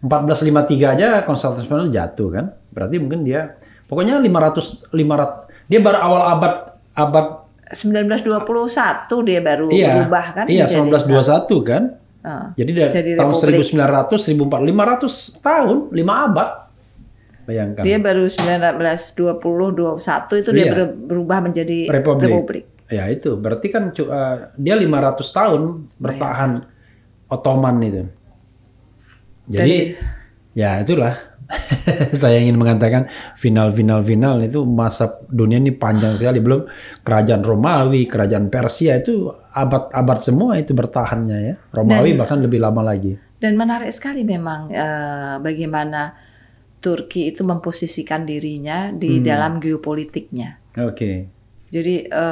[SPEAKER 1] 1453 aja konsultan Spanyol jatuh kan. Berarti mungkin dia pokoknya 500 500 dia baru awal abad abad 1921 dia baru iya, berubah kan. Iya, 1921 kan. kan?
[SPEAKER 2] Uh, jadi dari jadi tahun
[SPEAKER 1] Republik. 1900 1400 500 tahun, 5 abad. Bayangkan. Dia
[SPEAKER 2] baru 1920 21 itu iya. dia berubah menjadi Republik. Republik.
[SPEAKER 1] Ya itu, berarti kan uh, dia 500 tahun bertahan Bayangkan. Ottoman itu. Jadi Dari... ya itulah saya ingin mengatakan final final final itu masa dunia ini panjang sekali belum kerajaan Romawi, kerajaan Persia itu abad-abad semua itu bertahannya ya. Romawi dan, bahkan lebih lama lagi.
[SPEAKER 2] Dan menarik sekali memang e, bagaimana Turki itu memposisikan dirinya di hmm. dalam geopolitiknya. Oke. Okay. Jadi e,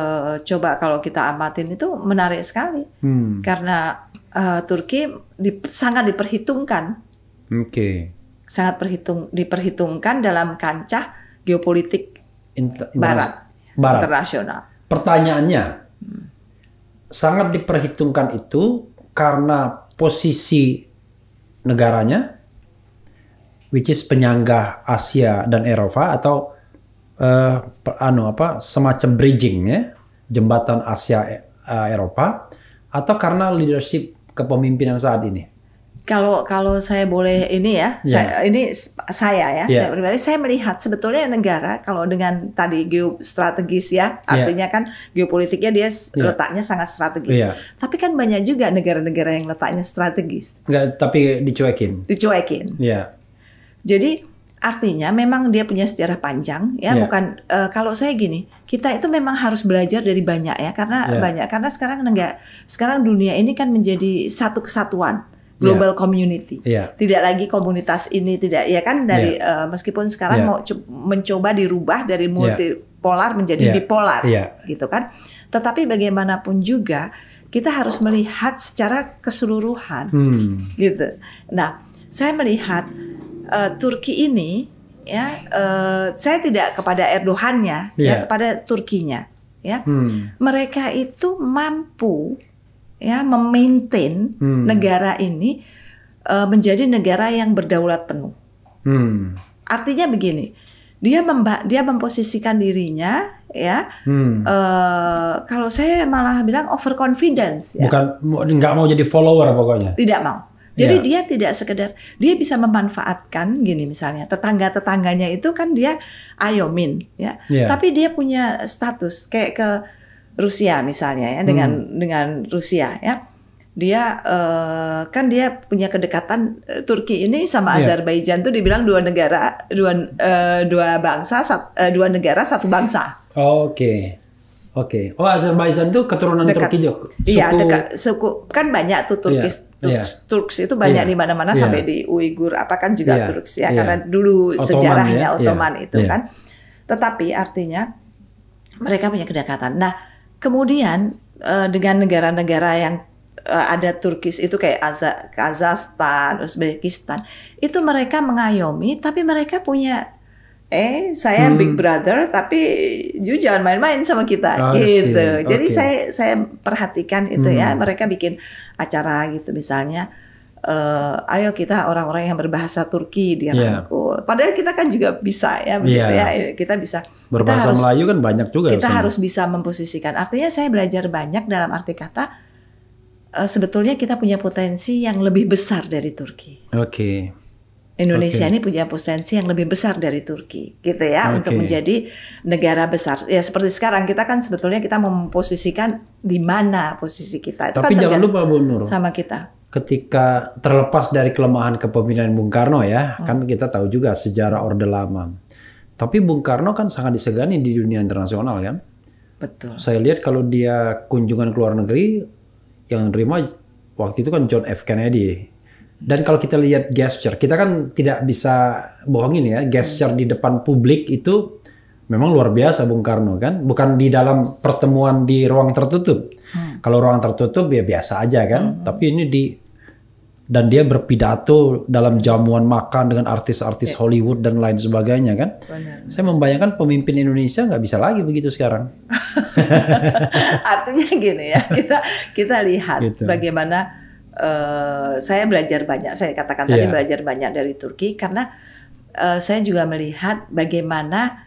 [SPEAKER 2] coba kalau kita amatin itu menarik sekali hmm. karena e, Turki di, sangat diperhitungkan Oke. Okay. Sangat perhitung diperhitungkan dalam kancah geopolitik
[SPEAKER 1] Inter barat, barat internasional. Pertanyaannya hmm. sangat diperhitungkan itu karena posisi negaranya which is penyangga Asia dan Eropa atau uh, anu apa semacam bridging ya jembatan Asia uh, Eropa atau karena leadership kepemimpinan saat ini?
[SPEAKER 2] Kalau kalau saya boleh ini ya, yeah. saya, ini saya ya, yeah. saya pribadi saya melihat sebetulnya negara kalau dengan tadi geostrategis ya, ya. artinya yeah. kan geopolitiknya dia yeah. letaknya sangat strategis. Yeah. Tapi kan banyak juga negara-negara yang letaknya strategis.
[SPEAKER 1] Enggak, tapi dicuekin.
[SPEAKER 2] Dicuekin. Iya. Yeah. Jadi artinya memang dia punya sejarah panjang ya yeah. bukan uh, kalau saya gini kita itu memang harus belajar dari banyak ya karena yeah. banyak karena sekarang enggak sekarang dunia ini kan menjadi satu kesatuan global yeah. community. Yeah. Tidak lagi komunitas ini tidak ya kan dari yeah. Iya. uh, meskipun sekarang yeah. mau mencoba dirubah dari iya. multipolar menjadi yeah. bipolar yeah. gitu kan. Tetapi bagaimanapun juga kita harus melihat secara keseluruhan hmm. gitu. Nah, saya melihat uh, Turki ini ya uh, saya tidak kepada Erdogannya yeah. ya iya. kepada Turkinya ya. Hmm. Mereka itu mampu ya memaintain hmm. negara ini uh, menjadi negara yang berdaulat penuh. Hmm. Artinya begini, dia memba dia memposisikan dirinya ya hmm. uh, kalau saya malah bilang overconfidence ya.
[SPEAKER 1] bukan nggak mau jadi follower pokoknya
[SPEAKER 2] tidak mau jadi ya. dia tidak sekedar dia bisa memanfaatkan gini misalnya tetangga tetangganya itu kan dia ayomin ya ya. tapi dia punya status kayak ke Rusia misalnya ya dengan hmm. dengan Rusia ya dia uh, kan dia punya kedekatan uh, Turki ini sama yeah. Azerbaijan tuh dibilang dua negara dua uh, dua bangsa sat, uh, dua negara satu bangsa.
[SPEAKER 1] Oke. Okay. Oke. Okay. Oh, Azerbaijan itu keturunan dekat, Turki juga. Iya, suku... Iya, dekat
[SPEAKER 2] suku kan banyak tuh iya, Turki yeah, Turks, yeah. Turks itu banyak yeah, di mana-mana yeah. sampai di Uighur apa kan juga yeah, Turks ya yeah. karena dulu Ottoman, sejarahnya ya? Iya. Ottoman yeah, itu yeah. kan. Tetapi artinya mereka punya kedekatan. Nah, kemudian uh, dengan negara-negara yang uh, ada Turkis itu kayak Az Kazakhstan, Uzbekistan, itu mereka mengayomi tapi mereka punya eh saya hmm. Big Brother tapi jujur jangan main-main sama kita oh, gitu. Okay. Jadi saya saya perhatikan itu ya, hmm. ya mereka bikin acara gitu misalnya uh, ayo kita orang-orang yang berbahasa Turki dia yeah. Padahal kita kan juga bisa ya, yeah. ya. Kita bisa berbahasa kita harus, Melayu
[SPEAKER 1] kan banyak juga. Kita harus
[SPEAKER 2] bisa memposisikan. Artinya saya belajar banyak dalam arti kata uh, sebetulnya kita punya potensi yang lebih besar dari Turki.
[SPEAKER 1] Oke. Okay. Indonesia okay. ini
[SPEAKER 2] punya potensi yang lebih besar dari Turki, gitu ya, okay. untuk menjadi negara besar. Ya seperti sekarang kita kan sebetulnya kita memposisikan di mana posisi kita. Itu kan Tapi kan jangan
[SPEAKER 1] lupa Bu Nur. Sama kita ketika terlepas dari kelemahan kepemimpinan Bung Karno ya, hmm. kan kita tahu juga sejarah Orde Lama. Tapi Bung Karno kan sangat disegani di dunia internasional kan. Betul. Saya lihat kalau dia kunjungan ke luar negeri yang nerima waktu itu kan John F Kennedy. Dan kalau kita lihat gesture, kita kan tidak bisa bohongin ya, gesture hmm. di depan publik itu memang luar biasa Bung Karno kan bukan di dalam pertemuan di ruang tertutup hmm. kalau ruang tertutup ya biasa aja kan hmm. tapi ini di dan dia berpidato dalam jamuan makan dengan artis-artis okay. Ya. Hollywood dan lain sebagainya kan Benar. saya membayangkan pemimpin Indonesia nggak bisa lagi begitu sekarang
[SPEAKER 2] artinya gini ya kita kita lihat gitu. bagaimana uh, saya belajar banyak saya katakan yeah. tadi iya. belajar banyak dari Turki karena uh, saya juga melihat bagaimana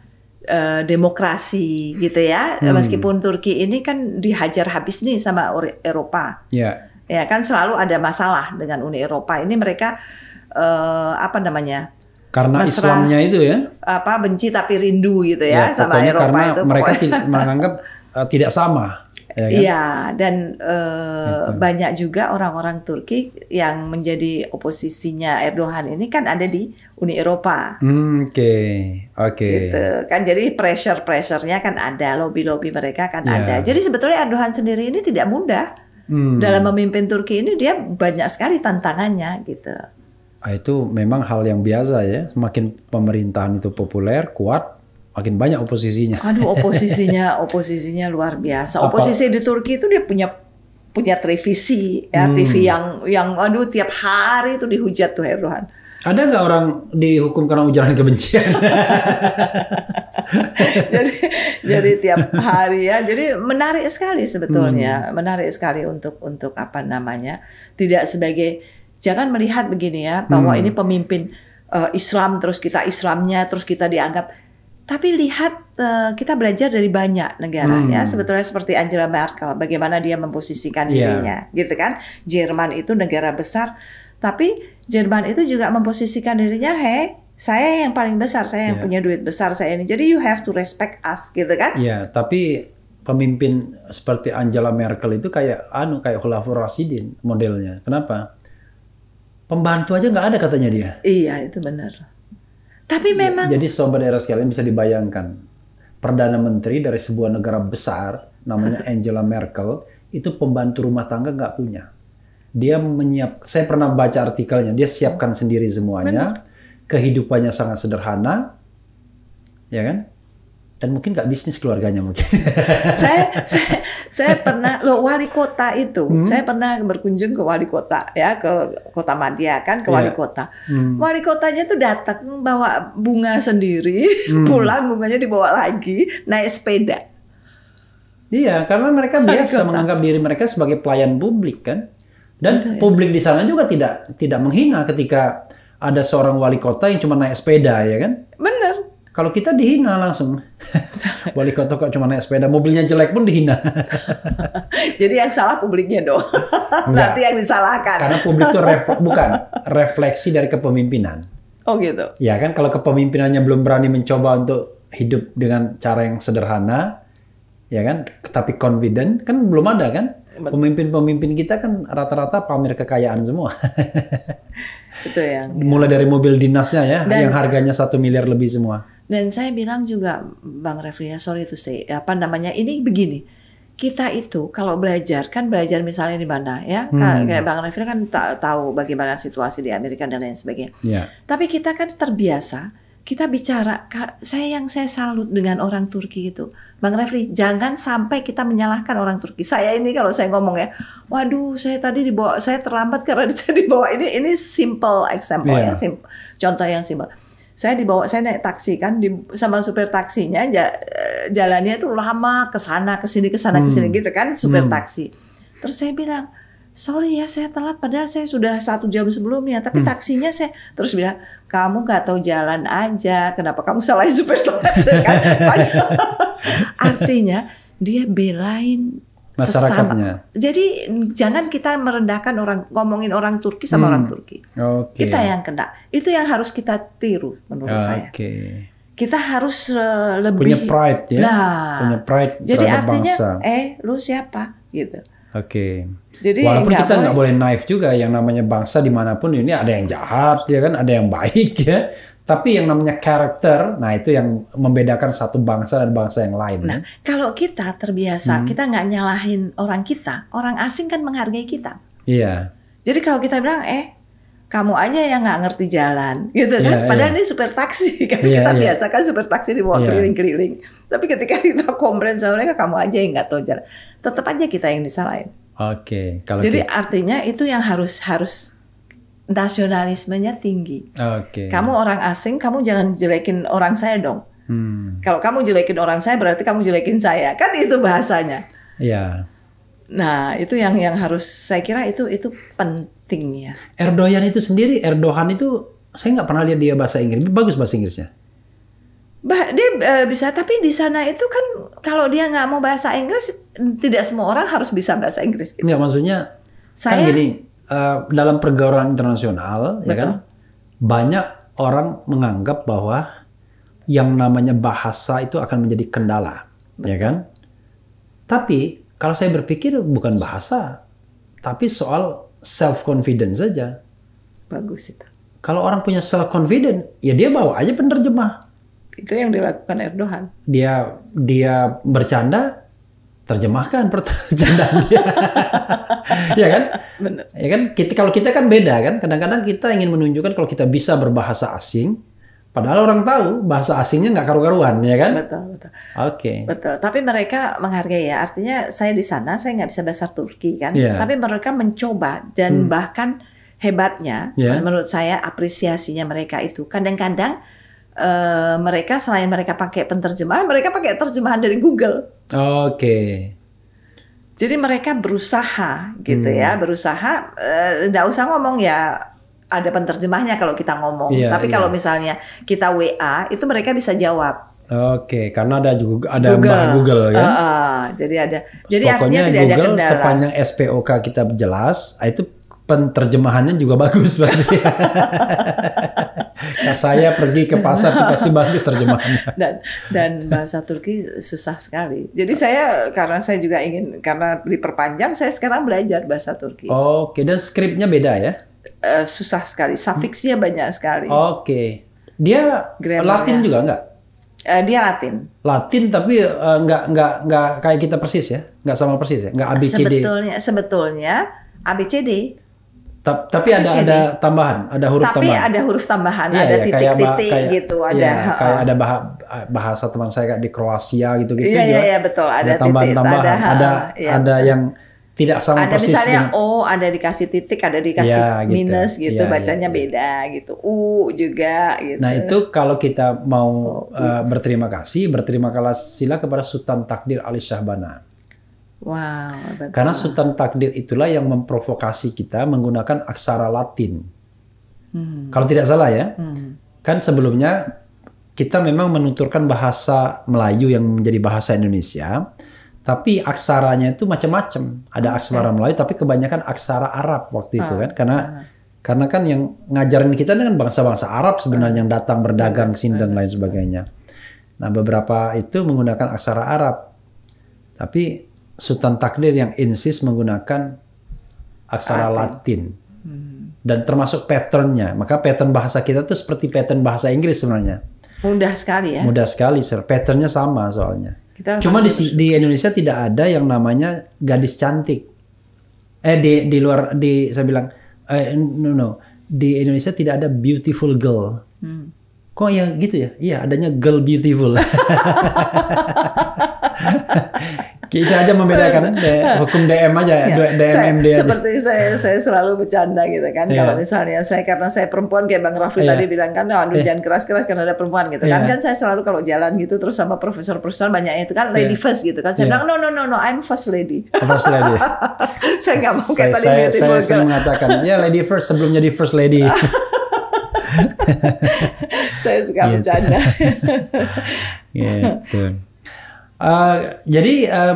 [SPEAKER 2] uh, demokrasi gitu ya. Hmm. Meskipun Turki ini kan dihajar habis nih sama Eropa. Yeah. Ya kan selalu ada masalah dengan Uni Eropa. Ini mereka uh, apa namanya?
[SPEAKER 1] Karena Mesra, Islamnya itu ya.
[SPEAKER 2] Apa benci tapi rindu gitu ya, ya sama Eropa karena itu. Mereka
[SPEAKER 1] menganggap uh, tidak sama. Iya, kan? ya,
[SPEAKER 2] dan uh, banyak juga orang-orang Turki yang menjadi oposisinya Erdogan ini kan ada di Uni Eropa.
[SPEAKER 1] Oke, hmm, oke. Okay. Okay. Gitu
[SPEAKER 2] kan, jadi pressure-pressurenya kan ada, lobby-lobby mereka kan yeah. ada. Jadi sebetulnya Erdogan sendiri ini tidak mudah hmm. dalam memimpin Turki ini dia banyak sekali tantangannya gitu.
[SPEAKER 1] Ah, itu memang hal yang biasa ya, semakin pemerintahan itu populer, kuat, makin banyak oposisinya. Aduh, oposisinya,
[SPEAKER 2] oposisinya luar biasa. Oposisi Apa? di Turki itu dia punya punya televisi, ya, hmm. TV yang yang aduh tiap hari itu dihujat tuh Erdogan.
[SPEAKER 1] Ada nggak orang dihukum karena ujaran kebencian?
[SPEAKER 2] jadi jadi tiap hari ya. Jadi menarik sekali sebetulnya, hmm. menarik sekali untuk untuk apa namanya? Tidak sebagai jangan melihat begini ya bahwa hmm. ini pemimpin uh, Islam terus kita Islamnya terus kita dianggap tapi lihat uh, kita belajar dari banyak negara ya. hmm. ya sebetulnya seperti Angela Merkel bagaimana dia memposisikan yeah. dirinya gitu kan. Jerman itu negara besar tapi Jerman itu juga memposisikan dirinya hey saya yang paling besar, saya yang yeah. punya duit besar saya ini. Jadi you have to respect us gitu kan.
[SPEAKER 1] Iya, yeah, tapi pemimpin seperti Angela Merkel itu kayak anu kayak Khalifah Rasidin modelnya. Kenapa? Pembantu aja nggak ada katanya dia. Iya, itu benar. Tapi iya, memang ya, jadi sobat era sekalian bisa dibayangkan perdana menteri dari sebuah negara besar namanya Angela Merkel itu pembantu rumah tangga nggak punya. Dia menyiap saya pernah baca artikelnya, dia siapkan sendiri semuanya. Benar. Kehidupannya sangat sederhana. Ya kan? dan mungkin gak bisnis keluarganya mungkin. saya, saya
[SPEAKER 2] saya pernah loh wali kota itu, hmm. saya pernah berkunjung ke wali kota ya ke kota Madia kan ke yeah. wali kota. Hmm. Wali kotanya tuh datang bawa bunga sendiri, hmm. pulang bunganya dibawa lagi naik sepeda.
[SPEAKER 1] Iya, karena mereka biasa menganggap diri mereka sebagai pelayan publik kan. Dan iya, iya. publik di sana juga tidak tidak menghina ketika ada seorang wali kota yang cuma naik sepeda ya kan? Benar kalau kita dihina langsung. Wali kota kok cuma naik sepeda, mobilnya jelek pun dihina.
[SPEAKER 2] Jadi yang salah publiknya dong. Berarti yang disalahkan. Karena publik itu ref, bukan
[SPEAKER 1] refleksi dari kepemimpinan. Oh gitu. Ya kan kalau kepemimpinannya belum berani mencoba untuk hidup dengan cara yang sederhana, ya kan, tapi confident kan belum ada kan? Pemimpin-pemimpin kita kan rata-rata pamer kekayaan semua. Itu yang. Mulai ya. dari mobil dinasnya ya, Dan, yang harganya satu miliar lebih semua.
[SPEAKER 2] Dan saya bilang juga Bang Refli ya sorry to say apa namanya ini begini kita itu kalau belajar kan belajar misalnya di mana ya hmm. kayak Bang Refli kan tahu bagaimana situasi di Amerika dan lain sebagainya. Yeah. Tapi kita kan terbiasa kita bicara saya yang saya salut dengan orang Turki itu Bang Refli jangan sampai kita menyalahkan orang Turki saya ini kalau saya ngomong ya waduh saya tadi dibawa saya terlambat karena saya dibawa ini ini simple example yeah. ya, ya. simple, contoh yang simple saya dibawa saya naik taksi kan di, sama supir taksinya eh, jalannya itu lama ke sana ke sini ke sana ke sini hmm. gitu kan supir hmm. taksi. Terus saya bilang, "Sorry ya saya telat padahal saya sudah satu jam sebelumnya, tapi hmm. taksinya saya terus bilang, "Kamu nggak tahu jalan aja. Kenapa kamu salah supir taksi?"
[SPEAKER 1] kan?
[SPEAKER 2] artinya dia belain masyarakatnya. Sesama. Jadi jangan kita merendahkan orang ngomongin orang Turki sama hmm. orang Turki.
[SPEAKER 1] Okay. Kita yang
[SPEAKER 2] kena. Itu yang harus kita tiru menurut okay. saya. Kita harus uh, lebih punya pride ya. Nah,
[SPEAKER 1] punya pride jadi artinya bangsa. eh
[SPEAKER 2] lu siapa
[SPEAKER 1] gitu. Oke. Okay. Jadi walaupun kita nggak boleh naif juga yang namanya bangsa dimanapun ini ada yang jahat ya kan, ada yang baik ya tapi yang namanya karakter, nah itu yang membedakan satu bangsa dan bangsa yang lain. Nah, ya.
[SPEAKER 2] kalau kita terbiasa, hmm. kita nggak nyalahin orang kita, orang asing kan menghargai kita. Iya. Jadi kalau kita bilang, eh kamu aja yang nggak ngerti jalan, gitu iya, kan? Iya. Padahal yeah. ini super taksi kan yeah, kita yeah. biasa kan super taksi di bawah iya. keliling-keliling. Tapi ketika kita komplain sama mereka, kamu aja yang nggak tahu jalan, tetap aja kita yang disalahin.
[SPEAKER 1] Oke, okay, jadi kita... Gitu.
[SPEAKER 2] artinya itu yang harus harus nasionalismenya tinggi.
[SPEAKER 1] Okay. Kamu
[SPEAKER 2] orang asing, kamu jangan jelekin orang saya dong. Hmm. Kalau kamu jelekin orang saya berarti kamu jelekin saya. Kan itu bahasanya. Iya. Nah, itu yang yang harus saya kira itu itu pentingnya.
[SPEAKER 1] Erdogan itu sendiri, Erdogan itu saya nggak pernah lihat dia bahasa Inggris. Bagus bahasa Inggrisnya.
[SPEAKER 2] Bah, dia uh, bisa, tapi di sana itu kan kalau dia nggak mau bahasa Inggris, tidak semua orang harus bisa bahasa Inggris. Gitu.
[SPEAKER 1] Nggak maksudnya. Kan saya kan gini, Eh, dalam pergaulan internasional ya Betul. ya kan banyak orang menganggap bahwa yang namanya bahasa itu akan menjadi kendala, ya Betul. ya kan? Tapi kalau saya berpikir bukan bahasa, tapi soal self confidence saja. Bagus itu. Kalau orang punya self confidence, ya dia bawa aja penerjemah. Itu
[SPEAKER 2] yang dilakukan Erdogan.
[SPEAKER 1] Dia dia bercanda, terjemahkan pertanyaan ya kan? Bener. Ya kan? Kita, kalau kita kan beda kan. Kadang-kadang kita ingin menunjukkan kalau kita bisa berbahasa asing, padahal orang tahu bahasa asingnya nggak karu-karuan, ya kan? Betul, betul. Oke. Okay.
[SPEAKER 2] Betul. Tapi mereka menghargai ya. Artinya saya di sana saya nggak bisa bahasa Turki kan. Yeah. Tapi mereka mencoba dan hmm. bahkan hebatnya yeah. menurut saya apresiasinya mereka itu kadang-kadang Uh, mereka selain mereka pakai penterjemahan, mereka pakai terjemahan dari Google.
[SPEAKER 1] Oke.
[SPEAKER 2] Jadi mereka berusaha gitu ya, hmm. ya, berusaha enggak eh, uh, usah ngomong ya ada penterjemahnya kalau kita ngomong. Yeah, Tapi yeah. kalau misalnya kita WA itu mereka bisa jawab.
[SPEAKER 1] Oke, karena ada juga ada Google. Mbah Google kan. Uh,
[SPEAKER 2] uh, jadi ada. Jadi Pokoknya artinya tidak Google ada kendala. sepanjang
[SPEAKER 1] SPOK kita jelas, itu penterjemahannya juga bagus pasti. nah, saya pergi ke pasar itu pasti bagus terjemahannya. Dan
[SPEAKER 2] dan bahasa Turki susah sekali. Jadi saya karena saya juga ingin karena diperpanjang saya sekarang belajar bahasa Turki.
[SPEAKER 1] Oke, okay. dan skripnya beda ya? Uh,
[SPEAKER 2] susah sekali. Suffixnya banyak sekali. Oke.
[SPEAKER 1] Okay. Dia Grammarnya. Latin juga nggak? Uh, dia Latin. Latin tapi uh, nggak nggak nggak kayak kita persis ya, nggak sama persis ya, nggak ABCD. Sebetulnya
[SPEAKER 2] sebetulnya ABCD.
[SPEAKER 1] Ta tapi ada ada tambahan, ada huruf tapi tambahan. Tapi ada
[SPEAKER 2] huruf tambahan, ya, ada titik-titik iya, gitu, iya, ada kayak ada
[SPEAKER 1] bah bahasa teman saya kayak di Kroasia gitu-gitu Iya iya ya, betul, ada tambahan-tambahan, ada ada, iya, ada yang tidak sama ada persis. Ada misalnya dengan,
[SPEAKER 2] O ada dikasih titik, ada dikasih iya, gitu, minus gitu, iya, iya bacanya iya. beda gitu. U juga gitu. Nah, itu
[SPEAKER 1] kalau kita mau uh, berterima kasih, berterima kasih sila kepada Sultan Takdir Ali Syahbana
[SPEAKER 2] Wow. Karena Sultan
[SPEAKER 1] Takdir itulah yang memprovokasi kita menggunakan aksara Latin. Hmm. Kalau tidak salah ya, hmm. kan sebelumnya kita memang menuturkan bahasa Melayu yang menjadi bahasa Indonesia, tapi aksaranya itu macam-macam. Ada aksara Melayu, tapi kebanyakan aksara Arab waktu itu kan, ah, karena ah. karena kan yang ngajarin kita dengan bangsa-bangsa Arab sebenarnya yang datang ah, berdagang sini dan lain sebagainya. Nah beberapa itu menggunakan aksara Arab, tapi Sultan Takdir yang insis menggunakan aksara Latin. Latin. Hmm. Dan termasuk patternnya. Maka pattern bahasa kita itu seperti pattern bahasa Inggris sebenarnya.
[SPEAKER 2] Mudah sekali ya. Mudah
[SPEAKER 1] sekali, sir. Patternnya sama soalnya. Kita Cuma di, di Indonesia tidak ada yang namanya gadis cantik. Eh di di luar di saya bilang eh, no no di Indonesia tidak ada beautiful girl. Hmm. Kok ya gitu ya? Iya, adanya girl beautiful. Kita ya, aja membedakan iya. iya. hukum DM aja ya. DM iya. saya, MD aja. Seperti
[SPEAKER 2] saya saya selalu bercanda gitu kan. Yeah. Kalau misalnya saya karena saya perempuan kayak Bang Raffi yeah. tadi bilang kan, aduh oh, yeah. jangan keras-keras karena ada perempuan gitu yeah. kan. Kan saya selalu kalau jalan gitu terus sama profesor-profesor banyak itu kan lady yeah. first gitu kan. Saya yeah. bilang no no no no I'm first lady. First lady. saya nggak mau kayak tadi saya, saya, saya
[SPEAKER 1] mengatakan ya lady first sebelum jadi first lady. saya suka gitu. bercanda. gitu. Eh, jadi uh,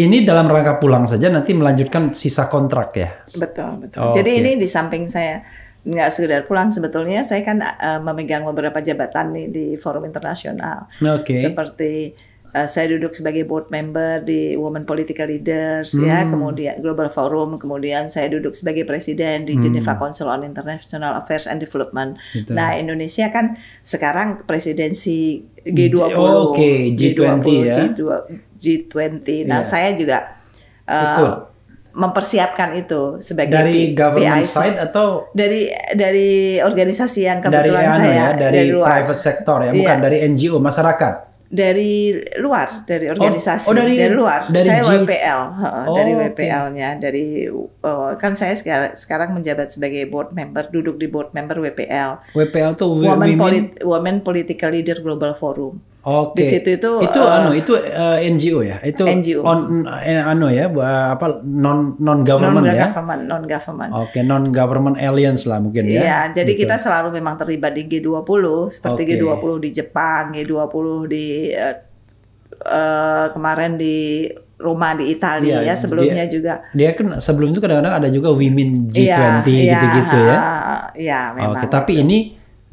[SPEAKER 1] ini dalam rangka pulang saja nanti melanjutkan sisa kontrak ya. Betul betul. Oh, jadi okay. ini
[SPEAKER 2] di samping saya nggak sekedar pulang sebetulnya saya kan uh, memegang beberapa jabatan nih di forum internasional.
[SPEAKER 1] Oke. Okay. Seperti
[SPEAKER 2] uh, saya duduk sebagai board member di Women Political Leaders ya, hmm. ya, kemudian Global Forum, kemudian saya duduk sebagai presiden di hmm. Geneva Council on International Affairs and Development. Itu. Nah, Indonesia kan sekarang presidensi G20. G20, okay, G20, G20 ya. G20. Nah, yeah. saya juga uh, mempersiapkan itu sebagai dari B, government BIC. side atau dari dari organisasi yang kebetulan dari, anu saya ya, dari, dari luar.
[SPEAKER 1] private sector ya, bukan yeah. dari NGO masyarakat
[SPEAKER 2] dari luar, dari oh, organisasi, oh, oh dari, dari luar. Dari saya WPL, oh, dari WPL-nya, okay. dari uh, kan saya sekarang, sekarang menjabat sebagai board member, duduk di board member WPL.
[SPEAKER 1] WPL tuh Women, Women, Polit
[SPEAKER 2] Women Political Leader Global Forum. Okay. Di situ itu itu uh, anu itu
[SPEAKER 1] uh, eh, NGO ya. Itu NGO. on uh, anu ya apa non non government non ya.
[SPEAKER 2] Government, non government.
[SPEAKER 1] Oke, okay, non government alliance lah mungkin ya. Iya, jadi gitu. kita
[SPEAKER 2] selalu memang terlibat di G20 seperti okay. G20 di Jepang, G20 di uh, uh, kemarin di Roma di Italia ya, ya sebelumnya dia, juga.
[SPEAKER 1] Dia kan sebelum itu kadang-kadang ada juga women G20 iya, gitu-gitu iya, ya. Iya, gitu -gitu ya. ya, memang. Oke, okay, tapi ini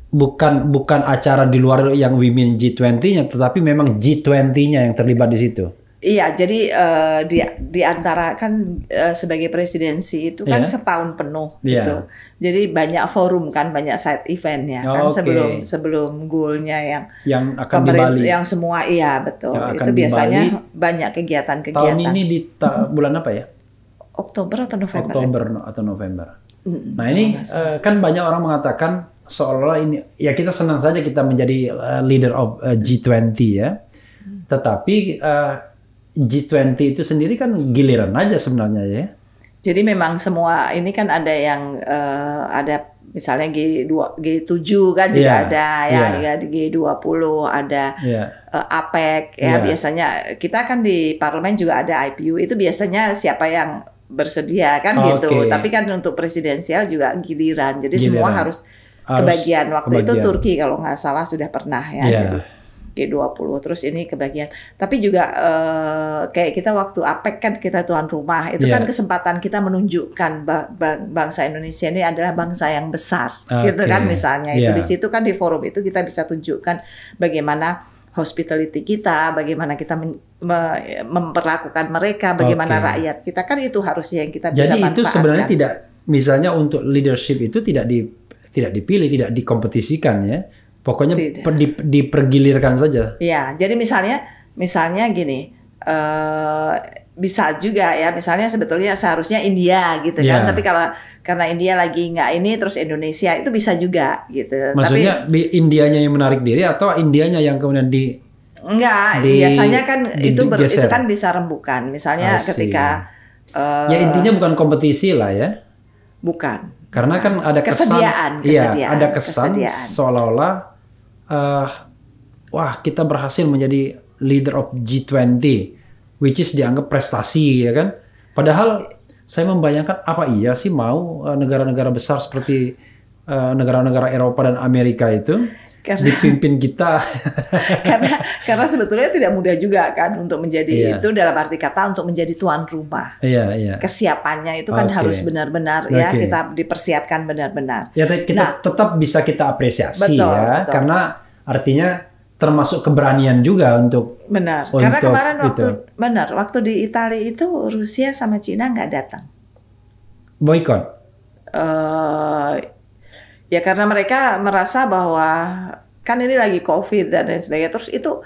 [SPEAKER 1] bukan bukan acara di luar yang women G20-nya tetapi memang G20-nya yang terlibat di situ.
[SPEAKER 2] Iya, jadi uh, di di antara kan uh, sebagai presidensi itu kan yeah. setahun penuh yeah. gitu. Jadi banyak forum kan, banyak side eventnya kan, oh, kan okay. sebelum sebelum goalnya yang
[SPEAKER 1] yang akan di Bali. Yang
[SPEAKER 2] semua iya betul. Yang itu biasanya Bali, banyak kegiatan-kegiatan. Tahun ini
[SPEAKER 1] di ta bulan apa ya? Oktober atau November? Oktober atau November. Mm -hmm. nah ini uh, kan banyak orang mengatakan seolah-olah ini ya kita senang saja kita menjadi eh, leader of eh, G20 ya. Tetapi eh, G20 itu sendiri kan giliran aja sebenarnya ya.
[SPEAKER 2] Jadi memang semua ini kan ada yang uh, ada misalnya G2 G7 kan juga iya, ada ya yeah. Ya, G20 ada yeah. Iya. uh, APEC ya yeah. biasanya kita kan di parlemen juga ada IPU itu biasanya siapa yang bersedia kan okay. gitu tapi kan untuk presidensial juga giliran jadi giliran. semua harus
[SPEAKER 1] harus kebagian waktu kebagian. itu Turki
[SPEAKER 2] kalau nggak salah sudah pernah ya. Yeah. Jadi G20 terus ini kebagian. Tapi juga uh, kayak kita waktu APEC kan kita tuan rumah. Itu yeah. kan kesempatan kita menunjukkan bangsa Indonesia ini adalah bangsa yang besar. Okay. Gitu kan misalnya. Yeah. Itu iya. di situ kan di forum itu kita bisa tunjukkan bagaimana hospitality kita, bagaimana kita memperlakukan mereka, bagaimana okay. rakyat kita kan itu harusnya yang kita bisa Jadi itu sebenarnya tidak
[SPEAKER 1] misalnya untuk leadership itu tidak di tidak dipilih, tidak dikompetisikan ya. Pokoknya per, di, dipergilirkan saja.
[SPEAKER 2] Ya, jadi misalnya misalnya gini, uh, bisa juga ya misalnya sebetulnya seharusnya India gitu yeah. kan iya. tapi kalau karena India lagi nggak ini terus Indonesia itu bisa juga gitu maksudnya
[SPEAKER 1] tapi, Indianya yang menarik diri atau Indianya yang kemudian di
[SPEAKER 2] enggak di, biasanya kan di, itu ber, itu kan bisa rembukan misalnya ketika uh, ya intinya eh,
[SPEAKER 1] bukan kompetisi lah ya bukan karena kan ada kesan, kesediaan, kesediaan iya, ada kesan seolah-olah uh, wah kita berhasil menjadi leader of G20, which is dianggap prestasi ya kan. Padahal saya membayangkan apa iya sih mau eh, negara-negara besar seperti eh, negara -negara Eropa dan Amerika itu karena, dipimpin kita.
[SPEAKER 2] karena karena sebetulnya tidak mudah juga kan untuk menjadi yeah. itu dalam arti kata untuk menjadi tuan rumah. Iya, yeah, iya. Yeah. Kesiapannya itu kan okay. harus benar-benar okay. ya kita dipersiapkan benar-benar.
[SPEAKER 1] Ya kita nah, tetap bisa kita apresiasi betul, ya betul. karena artinya termasuk keberanian juga untuk
[SPEAKER 2] benar untuk karena kemarin waktu benar waktu di Italia itu Rusia sama Cina nggak datang boykot eh, Ya karena mereka merasa bahwa kan ini lagi COVID dan lain sebagainya. Terus itu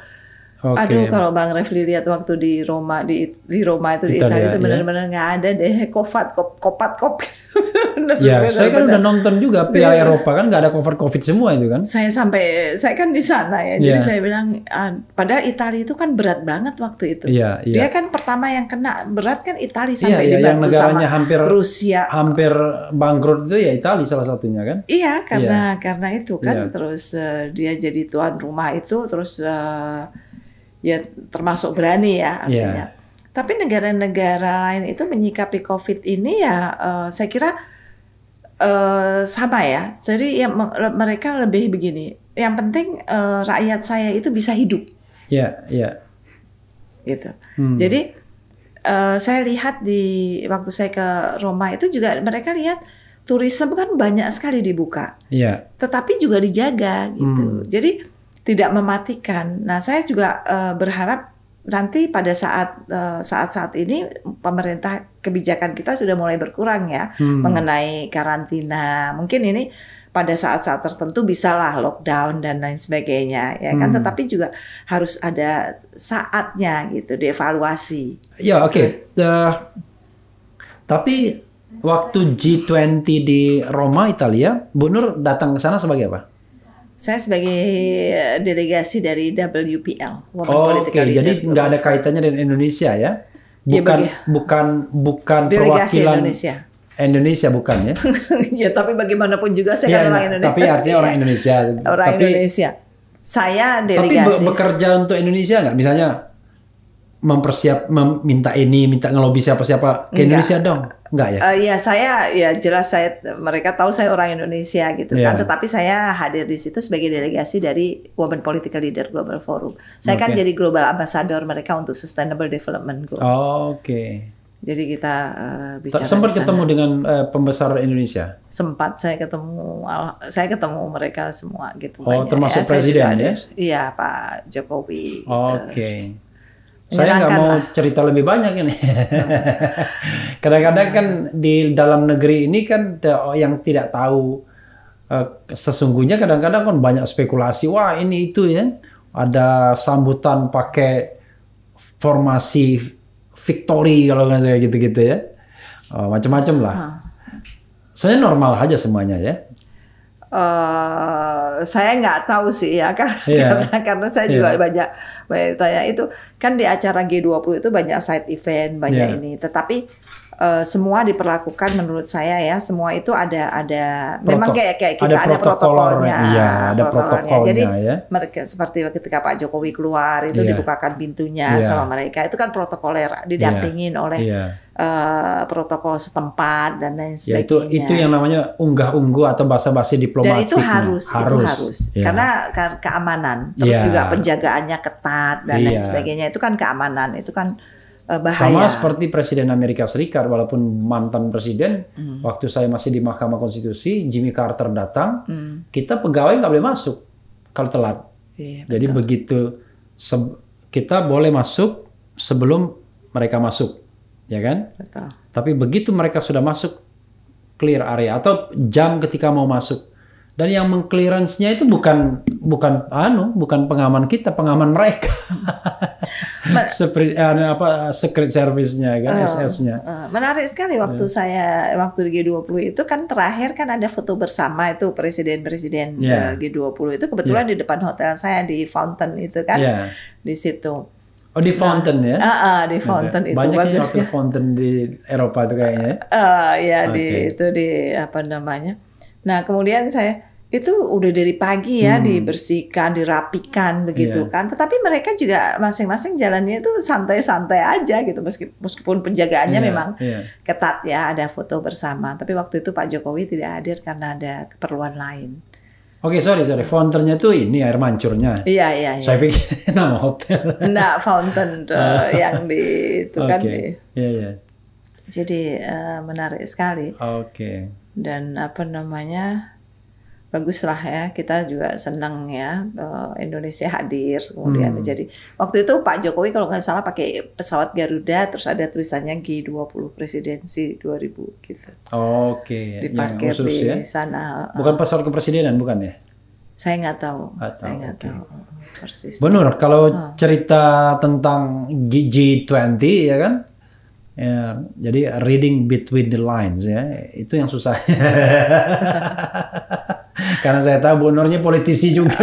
[SPEAKER 1] Okay. Aduh kalau
[SPEAKER 2] Bang Refli lihat waktu di Roma di di Roma itu di Italia, itu iya. benar-benar nggak ya. ada deh kovat kop kopat kop gitu. bener, ya, bener, saya kan udah
[SPEAKER 1] nonton juga Piala yeah. Eropa kan nggak ada cover covid semua itu kan. Saya
[SPEAKER 2] sampai saya kan di sana ya. Jadi iya. saya bilang ah, padahal Italia itu kan berat banget waktu itu. Iya, iya. Dia kan pertama yang kena berat kan Italia sampai iya, dibantu yang negaranya sama hampir Rusia.
[SPEAKER 1] Hampir bangkrut itu ya Italia salah satunya kan.
[SPEAKER 2] Iya, karena karena itu kan terus uh, dia jadi tuan rumah itu terus uh, ya termasuk berani ya artinya. Yeah. Tapi negara-negara lain itu menyikapi COVID ini ya uh, saya kira uh, sama ya. Jadi ya mereka lebih begini. Yang penting uh, rakyat saya itu bisa hidup.
[SPEAKER 1] Ya, yeah, ya. Yeah. Gitu. Hmm. Jadi
[SPEAKER 2] uh, saya lihat di waktu saya ke Roma itu juga mereka lihat turisme kan banyak sekali dibuka. Iya. Yeah. Tetapi juga dijaga gitu. Hmm. Jadi tidak mematikan. Nah, saya juga uh, berharap nanti pada saat saat-saat eh, uh, ini pemerintah kebijakan kita sudah mulai berkurang ya hmm. mengenai karantina. Mungkin ini pada saat-saat tertentu bisalah lockdown dan lain sebagainya ya kan hmm. tetapi juga harus ada saatnya gitu dievaluasi.
[SPEAKER 1] Ya, oke. Okay. Uh, eh, tapi waktu G20 di Roma Italia, Bu Nur datang ke sana sebagai apa?
[SPEAKER 2] Saya sebagai eh, delegasi dari WPL. oh,
[SPEAKER 1] Oke, okay. jadi nggak ada kaitannya dengan Indonesia ya? Iya, bukan, ya bukan, bukan delegasi perwakilan Indonesia. Indonesia bukan ya?
[SPEAKER 2] ya, tapi bagaimanapun juga saya ya, kan orang nah, Indonesia. Tapi artinya orang iya.
[SPEAKER 1] Indonesia. orang tapi, Indonesia.
[SPEAKER 2] Saya delegasi. Tapi
[SPEAKER 1] bekerja untuk Indonesia nggak? Misalnya mempersiap meminta ini, minta ngelobi siapa-siapa ke Enggak. Indonesia dong. Enggak ya?
[SPEAKER 2] Uh, ya saya ya jelas saya mereka tahu saya orang Indonesia gitu yeah. kan, iya. tetapi saya hadir di situ sebagai delegasi dari Women Political Leader Global Forum. Saya okay. kan jadi global ambassador mereka untuk Sustainable Development Goals.
[SPEAKER 1] Oh, Oke. Okay.
[SPEAKER 2] Jadi kita uh, bicara. Sempat ketemu
[SPEAKER 1] dengan uh, pembesar Indonesia.
[SPEAKER 2] Sempat saya ketemu, saya ketemu mereka semua gitu. Oh, banyak. termasuk ya, presiden ya? Iya Pak Jokowi.
[SPEAKER 1] Gitu. Oke. Okay. Gitu saya nggak mau cerita lebih banyak ini. Kadang-kadang kan di dalam negeri ini kan yang tidak tahu eh, sesungguhnya kadang-kadang kan banyak spekulasi. Wah ini itu ya. Ada sambutan pakai formasi victory kalau nggak saya gitu-gitu ya. Eh, macam-macam lah. Sebenarnya normal aja semuanya ya.
[SPEAKER 2] Uh, saya nggak tahu sih ya karena yeah. karena, karena saya yeah. juga banyak banyak tanya itu kan di acara G20 itu banyak side event banyak yeah. ini tetapi uh, semua diperlakukan menurut saya ya semua itu ada ada Proto memang kayak kayak kita ada, ada protokolnya iya, ada protokolnya, protokolnya jadi ya. mereka seperti ketika Pak Jokowi keluar itu yeah. dibukakan pintunya yeah. sama mereka itu kan protokoler didampingin yeah. oleh yeah uh, protokol setempat dan lain sebagainya. Ya, itu itu yang
[SPEAKER 1] namanya unggah-ungguh atau bahasa-bahasa diplomatik. Dan itu harus, harus, itu harus. Ya. Karena
[SPEAKER 2] keamanan, terus ya. juga penjagaannya ketat dan ya. lain iya. sebagainya. Itu kan keamanan, itu kan eh, bahaya. Sama seperti
[SPEAKER 1] Presiden Amerika Serikat, walaupun mantan presiden, hmm. waktu saya masih di Mahkamah Konstitusi, Jimmy Carter datang, hmm. kita pegawai nggak boleh masuk kalau telat. Iya, Jadi betul. begitu kita boleh masuk sebelum mereka masuk ya kan? Betul. Tapi begitu mereka sudah masuk clear area atau jam ketika mau masuk dan yang mengclearance-nya itu bukan bukan anu bukan pengaman kita pengaman mereka seperti anu, apa secret service-nya kan uh, SS-nya uh,
[SPEAKER 2] eh, menarik sekali waktu yeah. saya waktu di G20 itu kan terakhir kan ada foto bersama itu presiden-presiden yeah. G20 itu kebetulan yeah. di depan hotel saya di Fountain itu kan yeah. di situ
[SPEAKER 1] Oh di fountain nah, ya? Ah, uh, uh, di fountain Maksudnya, itu Banyak bagus ya. fountain di Eropa tuh kayaknya.
[SPEAKER 2] Ah, uh, ya okay. di itu di apa namanya. Nah kemudian saya itu udah dari pagi ya hmm. dibersihkan, dirapikan begitu yeah. kan. Tetapi mereka juga masing-masing jalannya itu santai-santai aja gitu meskipun, meskipun penjagaannya yeah, memang yeah. ketat ya, ada foto bersama. Tapi waktu itu Pak Jokowi tidak hadir karena ada keperluan lain.
[SPEAKER 1] Oke, okay, sorry, sorry. Fountainnya tuh ini air mancurnya.
[SPEAKER 2] Iya, iya, iya. Saya
[SPEAKER 1] pikir nama hotel.
[SPEAKER 2] Enggak, fountain tuh eh, ah. yang di
[SPEAKER 1] itu okay. kan di. Iya, iya.
[SPEAKER 2] Jadi uh, menarik sekali. Oke. Okay. Dan apa namanya? baguslah ya kita juga senang ya eh, Indonesia hadir kemudian hmm. menjadi waktu itu Pak Jokowi kalau nggak salah pakai pesawat Garuda terus ada tulisannya G20 Presidensi 2000 gitu.
[SPEAKER 1] Oh, Oke. Okay. Diparkir khusus, di ya?
[SPEAKER 2] sana. Eh. Bukan
[SPEAKER 1] pesawat kepresidenan bukan ya?
[SPEAKER 2] Saya nggak tahu. Gak saya nggak okay.
[SPEAKER 1] tahu eh, persis. Benar kalau hmm. cerita tentang G20 ya kan? Ya, jadi reading between the lines ya itu yang susah. Karena saya tahu Bu Nurnya politisi juga.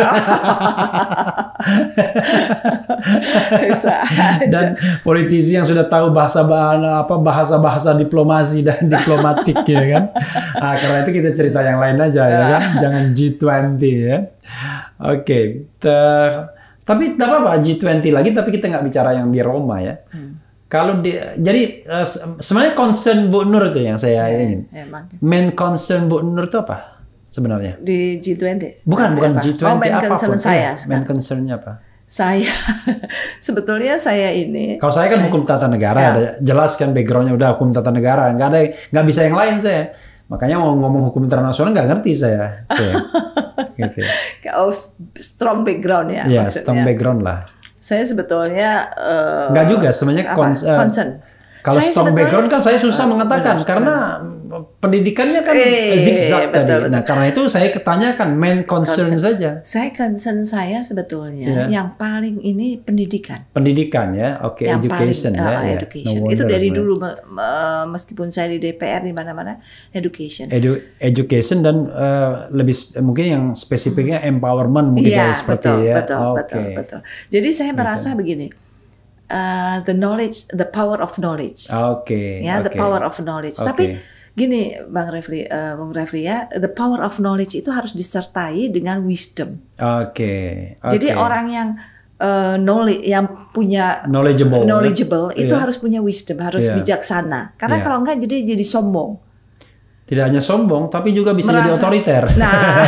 [SPEAKER 1] dan politisi yang sudah tahu bahasa apa bahasa bahasa diplomasi dan diplomatik ya kan. Nah, karena itu kita cerita yang lain aja ya kan. Ah. Jangan G20 ya. Oke. Okay. tapi tidak apa-apa G20 lagi tapi kita nggak bicara yang di Roma ya. Hmm. kalau di, jadi eh, sebenarnya concern Bu Nur itu yang saya ya, ingin. Ya, Main concern Bu Nur itu apa? sebenarnya?
[SPEAKER 2] Di G20. Bukan, bukan G20 oh, main apapun. concern iya, saya. Ya, main
[SPEAKER 1] concernnya apa?
[SPEAKER 2] Saya sebetulnya saya ini. Kalau
[SPEAKER 1] saya kan saya, hukum tata negara, ya. jelas kan backgroundnya udah hukum tata negara, nggak ada, nggak bisa yang lain saya. Makanya mau ngomong hukum internasional nggak ngerti saya. Okay.
[SPEAKER 2] gitu. Oh, strong background ya. Iya, strong
[SPEAKER 1] background lah.
[SPEAKER 2] Saya sebetulnya uh, nggak juga sebenarnya apa? Cons eh, concern. Kalau saya stock
[SPEAKER 1] background kan saya susah uh, mengatakan benar, karena pendidikannya kan eh, zigzag betul, tadi. Betul. Nah karena itu saya ketanyakan main concern, concern. saja.
[SPEAKER 2] Saya concern saya sebetulnya yeah. yang paling ini pendidikan.
[SPEAKER 1] Pendidikan ya, oke okay, education paling, ya. Uh, education yeah. no itu dari dulu
[SPEAKER 2] meskipun saya di DPR di mana-mana education. Edu
[SPEAKER 1] education dan uh, lebih mungkin yang spesifiknya empowerment mungkin yeah, ya, seperti betul, ya. Betul, okay. betul, betul.
[SPEAKER 2] Jadi saya gitu. merasa betul. begini uh, the knowledge, the power of knowledge.
[SPEAKER 1] Oke. Okay, ya, okay. the power of knowledge. Okay. Tapi
[SPEAKER 2] gini, Bang Refli, uh, Bang Refli ya, the power of knowledge itu harus disertai dengan wisdom.
[SPEAKER 1] Oke. Okay, okay. Jadi orang
[SPEAKER 2] yang uh, knowledge yang punya knowledgeable, knowledgeable itu yeah. harus punya wisdom, harus yeah. bijaksana. Karena yeah. kalau enggak jadi jadi sombong
[SPEAKER 1] tidak hanya sombong tapi juga bisa merasa, jadi otoriter. Nah,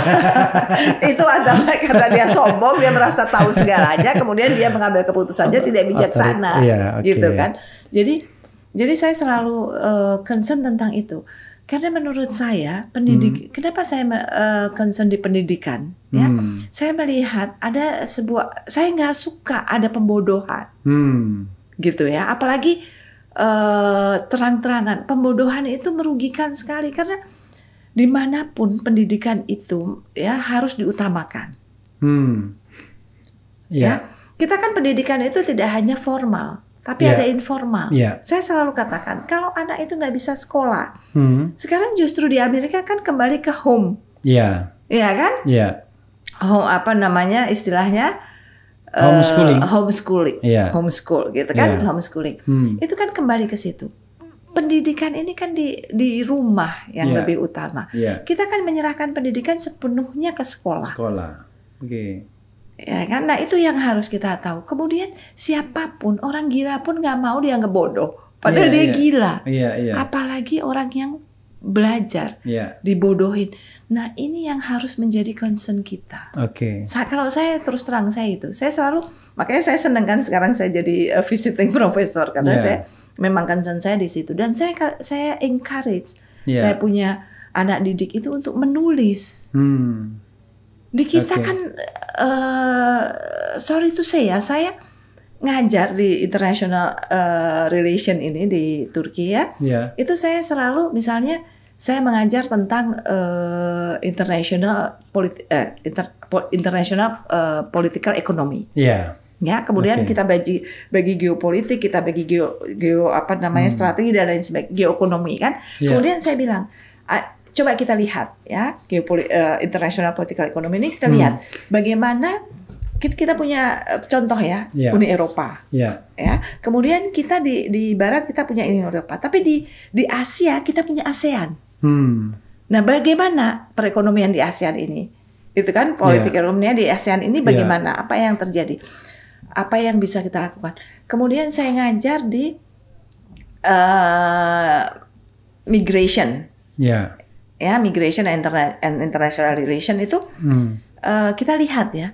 [SPEAKER 2] itu adalah karena dia sombong, dia merasa tahu segalanya, kemudian dia mengambil keputusannya tidak bijaksana, Otori, iya, okay. gitu kan. Jadi, jadi saya selalu uh, concern tentang itu karena menurut saya pendidik, hmm. kenapa saya uh, concern di pendidikan? Ya, hmm. saya melihat ada sebuah, saya nggak suka ada pembodohan, hmm. gitu ya, apalagi uh, terang-terangan pembodohan itu merugikan sekali karena dimanapun pendidikan itu ya harus diutamakan. Hmm. Yeah. Ya, kita kan pendidikan itu tidak hanya formal, tapi yeah. ada informal. Yeah. Saya selalu katakan kalau anak itu nggak bisa sekolah, hmm. sekarang justru di Amerika kan kembali ke home. Iya. Yeah. Iya kan? Yeah. Home apa namanya istilahnya?
[SPEAKER 1] Eh, homeschooling, uh,
[SPEAKER 2] homeschooling, yeah. homeschool gitu kan, yeah. homeschooling. Hmm. Itu kan kembali ke situ. Pendidikan ini kan di di rumah yang yeah. lebih utama. Yeah. Kita kan menyerahkan pendidikan sepenuhnya ke sekolah.
[SPEAKER 1] Sekolah, oke. Okay. Ya kan, nah itu
[SPEAKER 2] yang harus kita tahu. Kemudian siapapun orang gila pun nggak mau dia ngebodoh. padahal yeah, dia yeah. gila. Yeah, yeah. Apalagi orang yang belajar yeah. dibodohin. Nah ini yang harus menjadi concern kita.
[SPEAKER 1] Oke. Okay.
[SPEAKER 2] kalau saya terus terang saya itu, saya selalu makanya saya seneng kan sekarang saya jadi eh, visiting professor karena yeah. saya memang concern saya di situ dan saya saya encourage yeah. saya punya anak didik itu untuk menulis. Hmm. Di kita okay. kan uh, sorry to say ya saya ngajar di international uh, relation ini di Turki ya. Yeah. Itu saya selalu misalnya saya mengajar tentang uh, international politi uh, eh, inter international uh, political economy. Yeah. Ya, kemudian okay. kita bagi bagi geopolitik, kita bagi geo geo apa namanya hmm. strategi dan lain sebagainya, geoekonomi kan. Yeah. Kemudian saya bilang, coba kita lihat ya geopoli uh, international political economy ini kita hmm. lihat bagaimana kita punya contoh ya yeah. Uni Eropa yeah. ya kemudian kita di di Barat kita punya Uni Eropa tapi di di Asia kita punya ASEAN Hmm. Nah, bagaimana perekonomian di ASEAN ini? Itu kan iya. politik yeah. ekonominya di ASEAN ini iya. bagaimana? Yeah. Apa yang terjadi? Apa yang bisa kita lakukan? Kemudian saya ngajar di uh, migration. Yeah. Ya, migration and, and international relation itu hmm. uh, kita lihat ya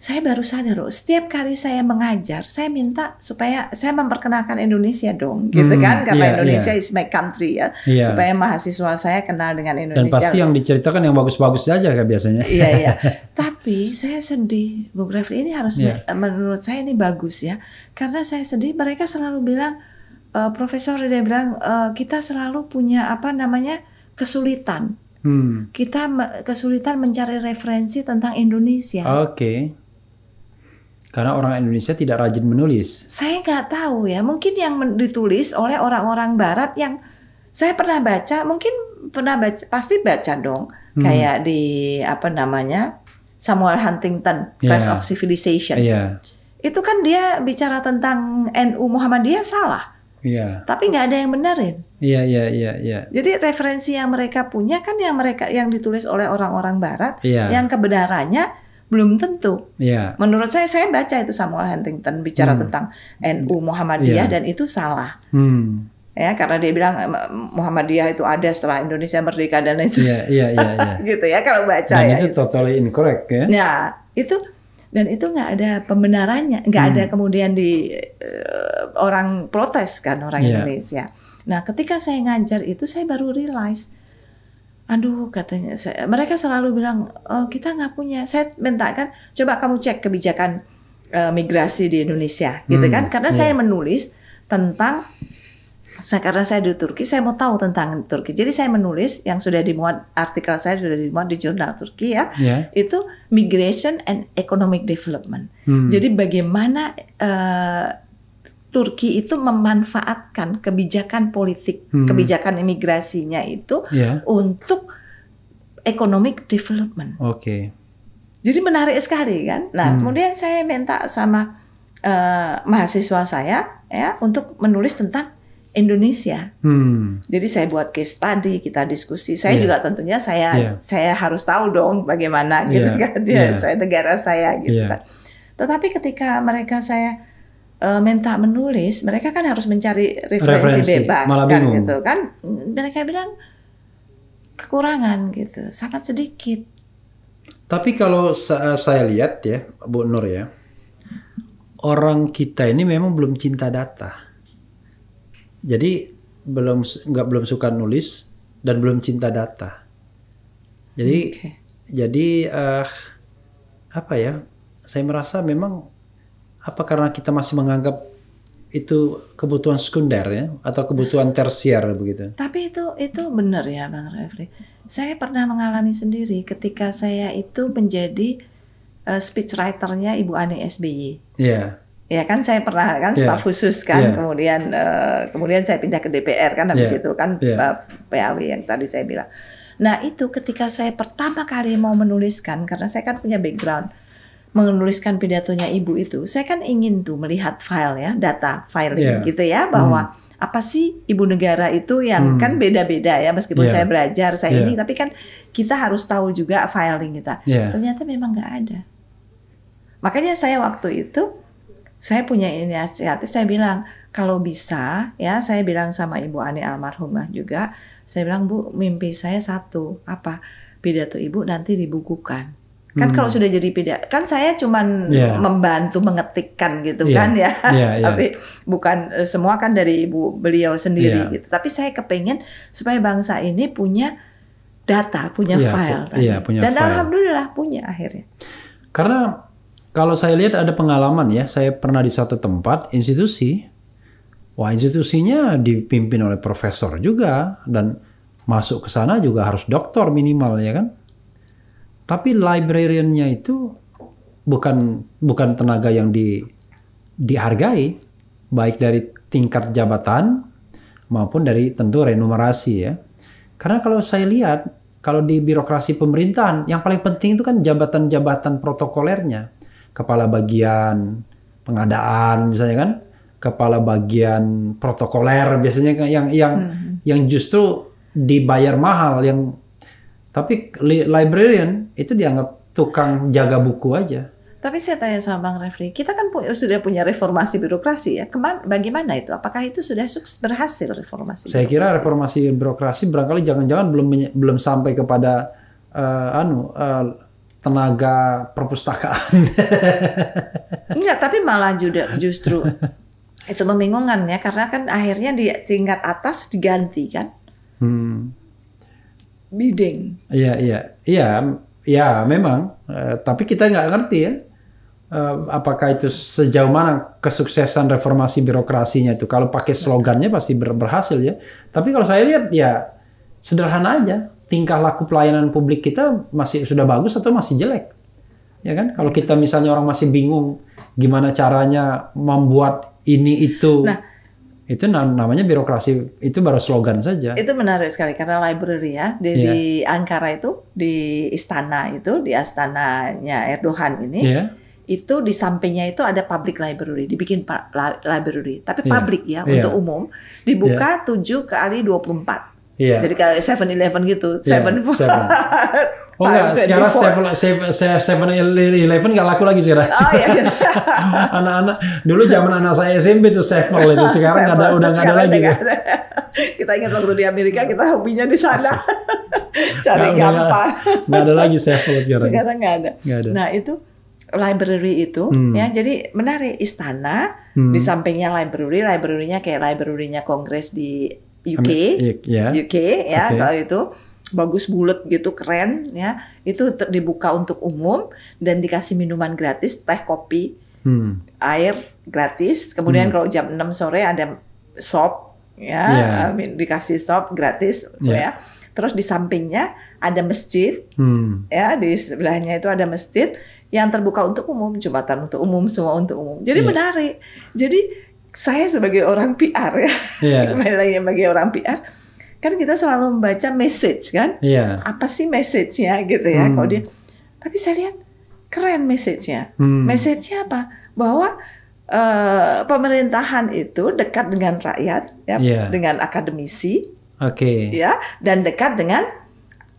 [SPEAKER 2] saya baru sadar loh, setiap kali saya mengajar, saya minta supaya saya memperkenalkan Indonesia dong, gitu hmm, kan? Karena yeah, Indonesia yeah. is my country ya, yeah. supaya mahasiswa saya kenal dengan Indonesia. Dan pasti yang
[SPEAKER 1] diceritakan yang bagus-bagus saja kayak biasanya. Iya iya.
[SPEAKER 2] Tapi saya sedih, Bu Refli ini harus yeah. Iya. menurut saya ini bagus ya, karena saya sedih mereka selalu bilang, e, Profesor dia bilang e, kita selalu punya apa namanya kesulitan. Hmm. Kita kesulitan mencari referensi tentang Indonesia.
[SPEAKER 1] Oke. Okay karena orang Indonesia tidak rajin menulis.
[SPEAKER 2] Saya nggak tahu ya, mungkin yang ditulis oleh orang-orang Barat yang saya pernah baca, mungkin pernah baca, pasti baca dong, hmm. kayak di apa namanya Samuel Huntington, Class yeah. of Civilization. Yeah. Itu kan dia bicara tentang NU Muhammadiyah salah. Iya. Tapi nggak ada yang benerin.
[SPEAKER 1] Iya, iya, iya, iya,
[SPEAKER 2] Jadi referensi yang mereka punya kan yang mereka yang ditulis oleh orang-orang barat iya. yang kebenarannya belum tentu. Yeah. Menurut saya saya baca itu Samuel Huntington bicara hmm. tentang NU Muhammadiyah yeah. dan itu salah. Hmm. Ya, karena dia bilang Muhammadiyah itu ada setelah Indonesia merdeka dan lain iya, sebagainya.
[SPEAKER 1] Iya, iya, iya.
[SPEAKER 2] Gitu ya kalau baca dan ya. itu gitu.
[SPEAKER 1] totally incorrect ya. Ya,
[SPEAKER 2] itu dan itu nggak ada pembenarannya, nggak hmm. ada kemudian di uh, orang protes kan orang yeah. Indonesia. Nah, ketika saya ngajar itu saya baru realize aduh katanya saya, mereka selalu bilang oh, kita nggak punya saya minta kan coba kamu cek kebijakan uh, migrasi di Indonesia gitu hmm, kan karena yeah. saya menulis tentang saya, karena saya di Turki saya mau tahu tentang Turki jadi saya menulis yang sudah dimuat artikel saya sudah dimuat di jurnal Turki ya yeah. itu migration and economic development hmm. jadi bagaimana uh, Turki itu memanfaatkan kebijakan politik, hmm. kebijakan imigrasinya itu yeah. untuk economic development. Oke. Okay. Jadi menarik sekali kan. Nah, hmm. kemudian saya minta sama uh, mahasiswa saya ya untuk menulis tentang Indonesia. Hmm. Jadi saya buat case study, kita diskusi. Saya yeah. juga tentunya saya yeah. saya harus tahu dong bagaimana yeah. gitu ya. kan dia ya, yeah. saya negara saya gitu yeah. kan. Tetapi ketika mereka saya uh, minta menulis, mereka kan harus mencari referensi, referensi. bebas Malah kan bingung. gitu kan. Mereka bilang kekurangan gitu, sangat sedikit.
[SPEAKER 1] Tapi kalau eh, saya lihat ya, Bu Nur ya, orang kita ini memang belum cinta data. Jadi belum nggak belum suka nulis dan belum cinta data. Jadi okay. jadi uh, apa ya? Saya merasa memang apa karena kita masih menganggap itu kebutuhan sekunder ya atau kebutuhan tersier begitu.
[SPEAKER 2] Tapi itu itu benar ya Bang Refri. Saya pernah mengalami sendiri ketika saya itu menjadi uh, eh, speech writernya Ibu Ani SBY. Iya. Yeah. Ya kan saya pernah kan yeah. khusus kan yeah. kemudian uh, kemudian saya pindah ke DPR kan habis yeah. itu kan yeah. Iya. PAW yang tadi saya bilang. Nah, itu ketika saya pertama kali mau menuliskan karena saya kan punya background menuliskan pidatonya ibu itu, saya kan ingin tuh melihat file ya, data filing yeah. gitu ya, bahwa hmm. apa sih ibu negara itu yang hmm. kan beda-beda ya, meskipun yeah. saya belajar saya yeah. ini, iya. tapi kan kita harus tahu juga filing kita. Yeah. Ternyata memang nggak ada. Makanya saya waktu itu saya punya inisiatif, saya bilang kalau bisa ya, saya bilang sama ibu Ani almarhumah juga, saya bilang bu, mimpi saya satu apa pidato ibu nanti dibukukan Kan hmm. kalau sudah jadi pidana, kan saya cuman yeah. membantu mengetikkan gitu yeah. kan ya. Yeah, iya. Tapi bukan eh, semua kan dari ibu beliau sendiri yeah. gitu. Tapi saya kepengen supaya bangsa ini punya data, punya yeah, file. Pu
[SPEAKER 1] iya, Yeah, punya Dan file.
[SPEAKER 2] alhamdulillah punya akhirnya.
[SPEAKER 1] Karena kalau saya lihat ada pengalaman ya, saya pernah di satu tempat institusi. Wah, institusinya dipimpin oleh profesor juga dan masuk ke sana juga harus doktor minimal ya kan tapi librariannya itu bukan bukan tenaga yang di dihargai baik dari tingkat jabatan maupun dari tentu remunerasi ya. Karena kalau saya lihat kalau di birokrasi pemerintahan yang paling penting itu kan jabatan-jabatan protokolernya. Kepala bagian pengadaan misalnya kan, kepala bagian protokoler biasanya kan yang yang hmm. yang justru dibayar mahal yang tapi li librarian itu dianggap tukang jaga buku aja.
[SPEAKER 2] Tapi saya tanya sama Bang Refli, kita kan pu sudah punya reformasi birokrasi ya. Keman bagaimana itu? Apakah itu sudah sukses berhasil reformasi? Saya birokrasi?
[SPEAKER 1] kira reformasi birokrasi barangkali jangan-jangan belum belum sampai kepada uh, anu uh, tenaga perpustakaan.
[SPEAKER 2] Enggak, tapi malah juga justru itu membingungkan ya karena kan akhirnya di tingkat atas diganti kan. Hmm bidding.
[SPEAKER 1] Iya iya iya ya memang. Uh, tapi kita nggak ngerti ya uh, apakah itu sejauh mana kesuksesan reformasi birokrasinya itu. Kalau pakai slogannya pasti ber berhasil ya. Tapi kalau saya lihat ya sederhana aja tingkah laku pelayanan publik kita masih sudah bagus atau masih jelek. Ya kan? Kalau kita misalnya orang masih bingung gimana caranya membuat ini itu. Nah, itu namanya birokrasi itu baru slogan saja. Itu
[SPEAKER 2] menarik sekali karena library ya di, yeah. di Ankara itu di istana itu di astananya Erdogan ini yeah. itu di sampingnya itu ada public library dibikin library tapi yeah. public ya yeah. untuk umum dibuka yeah. 7 kali 24. Yeah. Iya. Jadi kayak Seven Eleven gitu, iya, Seven yeah,
[SPEAKER 1] Oh enggak, sekarang seven, seven, eleven nggak laku lagi sih Oh, iya. Anak-anak dulu zaman anak saya SMP tuh seven itu sekarang Ada, udah nggak ada lagi. Ada.
[SPEAKER 2] kita ingat waktu di Amerika kita hobinya di sana. Cari gak, gampang.
[SPEAKER 1] Nggak ada lagi seven sekarang. Sekarang
[SPEAKER 2] nggak ada. Gak ada. Nah itu library itu hmm. ya jadi menarik istana hmm. di sampingnya library librarynya kayak librarynya kongres di UK Am- yeah. UK ya, ya. ya okay. kalau itu bagus bulat gitu keren ya itu dibuka untuk umum dan dikasih minuman gratis teh kopi hmm. air gratis kemudian hmm. kalau jam 6 sore ada sop ya yeah. dikasih sop gratis yeah. ya terus di sampingnya ada masjid hmm. ya di sebelahnya itu ada masjid yang terbuka untuk umum jembatan untuk umum semua untuk umum jadi yeah. menarik jadi saya sebagai orang PR ya yeah. lagi sebagai orang PR kan kita selalu membaca message kan iya. apa sih message-nya gitu ya hmm. kalau dia tapi saya lihat keren message-nya hmm. message-nya apa bahwa uh, pemerintahan itu dekat dengan rakyat ya yeah. dengan akademisi oke okay. ya dan dekat dengan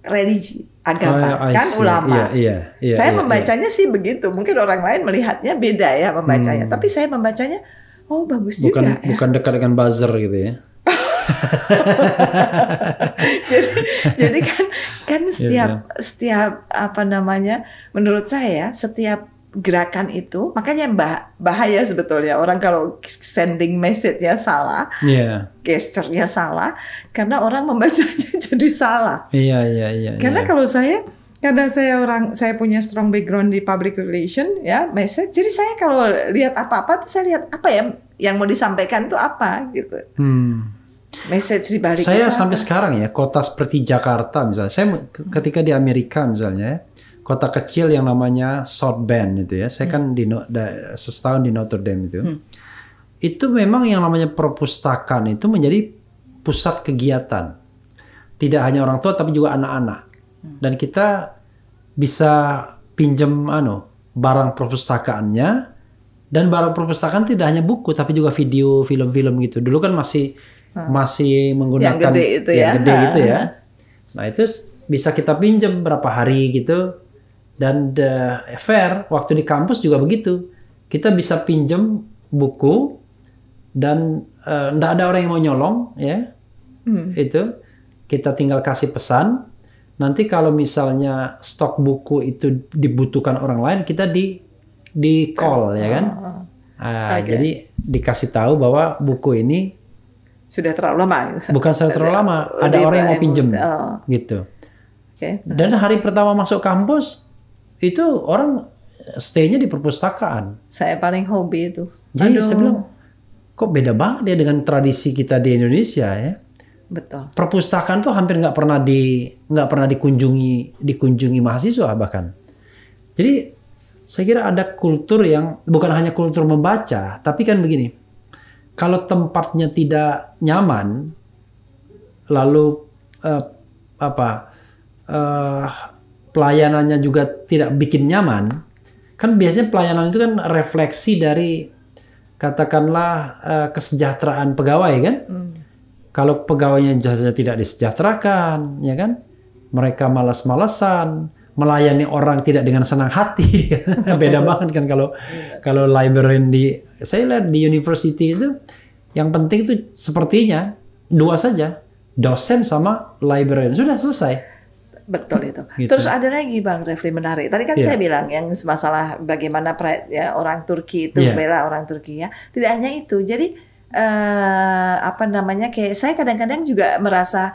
[SPEAKER 2] religi agama oh, kan ulama. Yeah,
[SPEAKER 1] yeah, yeah, saya yeah, iya. membacanya
[SPEAKER 2] yeah. sih begitu. Mungkin orang lain melihatnya beda ya membacanya, hmm. tapi saya membacanya oh bagus bukan, juga. Bukan ya. bukan
[SPEAKER 1] dekat dengan buzzer gitu ya.
[SPEAKER 2] jadi jadi kan kan iya, setiap yeah, yeah. setiap apa namanya menurut saya ya, setiap gerakan itu makanya bah bahaya sebetulnya orang kalau sending message nya salah yeah. gesture-nya salah karena orang membacanya jadi salah
[SPEAKER 1] iya yeah, iya yeah, iya yeah, karena yeah. kalau
[SPEAKER 2] saya karena saya orang saya punya strong background di public relation ya message jadi saya kalau lihat apa apa tuh saya lihat apa ya yang mau disampaikan itu apa gitu
[SPEAKER 1] hmm.
[SPEAKER 2] Message di balik Saya sampai apa?
[SPEAKER 1] sekarang ya, kota seperti Jakarta misalnya. Saya ketika di Amerika misalnya, kota kecil yang namanya South Bend itu ya. Saya hmm. kan di setahun di Notre Dame itu. Hmm. Itu memang yang namanya perpustakaan itu menjadi pusat kegiatan. Tidak hanya orang tua tapi juga anak-anak. Hmm. Dan kita bisa pinjam ano barang perpustakaannya dan barang perpustakaan tidak hanya buku tapi juga video, film-film gitu. Dulu kan masih Ah. masih menggunakan yang gede itu ya, gede ah. itu ya. Nah itu bisa kita pinjam berapa hari gitu dan the fair waktu di kampus juga begitu kita bisa pinjam buku dan tidak eh, uh, ada orang yang mau nyolong ya hmm. itu kita tinggal kasih pesan nanti kalau misalnya stok buku itu dibutuhkan orang lain kita di di call ya kan ah, ah okay. jadi dikasih tahu bahwa buku ini sudah terlalu lama. Bukan sudah terlalu lama, ada orang yang mau pinjem oh. gitu. Okay. Dan hari pertama masuk kampus itu orang stay-nya di perpustakaan. Saya paling hobi itu. Jadi Aduh. saya bilang kok beda banget ya dengan tradisi kita di Indonesia ya. Betul. Perpustakaan tuh hampir nggak pernah di nggak pernah dikunjungi dikunjungi mahasiswa bahkan. Jadi saya kira ada kultur yang bukan hanya kultur membaca, tapi kan begini kalau tempatnya tidak nyaman, lalu uh, apa uh, pelayanannya juga tidak bikin nyaman, kan biasanya pelayanan itu kan refleksi dari katakanlah uh, kesejahteraan pegawai kan. Hmm. Kalau pegawainya jasanya tidak disejahterakan, ya kan, mereka malas-malasan, melayani orang tidak dengan senang hati. Beda banget kan kalau kalau librarian di saya lihat di university itu yang penting itu sepertinya dua saja, dosen sama librarian. Sudah selesai betul itu. Gitu. Terus ada
[SPEAKER 2] lagi Bang Refli menarik. Tadi kan yeah. saya bilang yang masalah bagaimana pra, ya, orang Turki itu yeah. bela orang Turki ya. Tidak hanya itu. Jadi eh, apa namanya kayak saya kadang-kadang juga merasa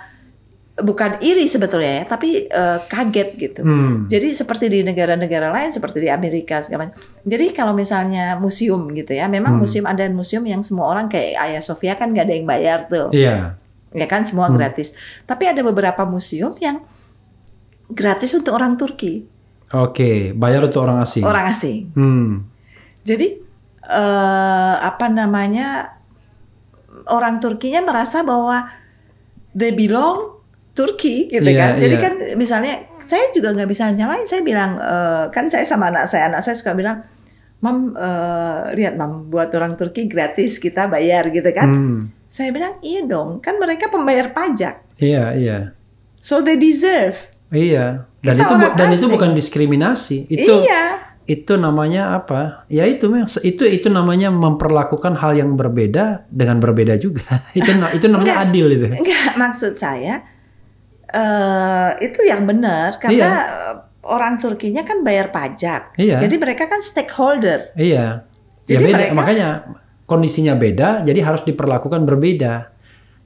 [SPEAKER 2] bukan iri sebetulnya ya, tapi uh, kaget gitu. Hmm. Jadi seperti di negara-negara lain seperti di Amerika segala macam. Jadi kalau misalnya museum gitu ya, memang hmm. museum ada museum yang semua orang kayak Ayah Sofia kan nggak ada yang bayar tuh. Iya. Yeah. Ya kan semua hmm. gratis. Tapi ada beberapa museum yang gratis untuk orang Turki.
[SPEAKER 1] Oke, okay. bayar untuk orang asing. Orang asing. Hmm.
[SPEAKER 2] Jadi uh, apa namanya orang Turkinya merasa bahwa they belong Turki gitu yeah, kan. Jadi yeah. kan misalnya saya juga nggak bisa nyalain. Saya bilang uh, kan saya sama anak saya, anak saya suka bilang, "Mam, uh, lihat mam buat orang Turki gratis kita bayar gitu kan." Hmm. Saya bilang, "Iya dong, kan mereka pembayar pajak."
[SPEAKER 1] Iya, yeah, iya. Yeah.
[SPEAKER 2] So they deserve.
[SPEAKER 1] Iya. Yeah. Dan kita itu dan itu bukan diskriminasi. Itu Iya. Itu namanya apa? Ya itu memang itu itu namanya memperlakukan hal yang berbeda dengan berbeda juga. itu itu namanya enggak, adil itu.
[SPEAKER 2] Enggak, maksud saya Eh, itu yang benar karena iya. orang Turkinya kan bayar pajak. Iya. Jadi mereka kan stakeholder.
[SPEAKER 1] Iya. Ya jadi ya beda mereka, makanya kondisinya beda jadi harus diperlakukan berbeda.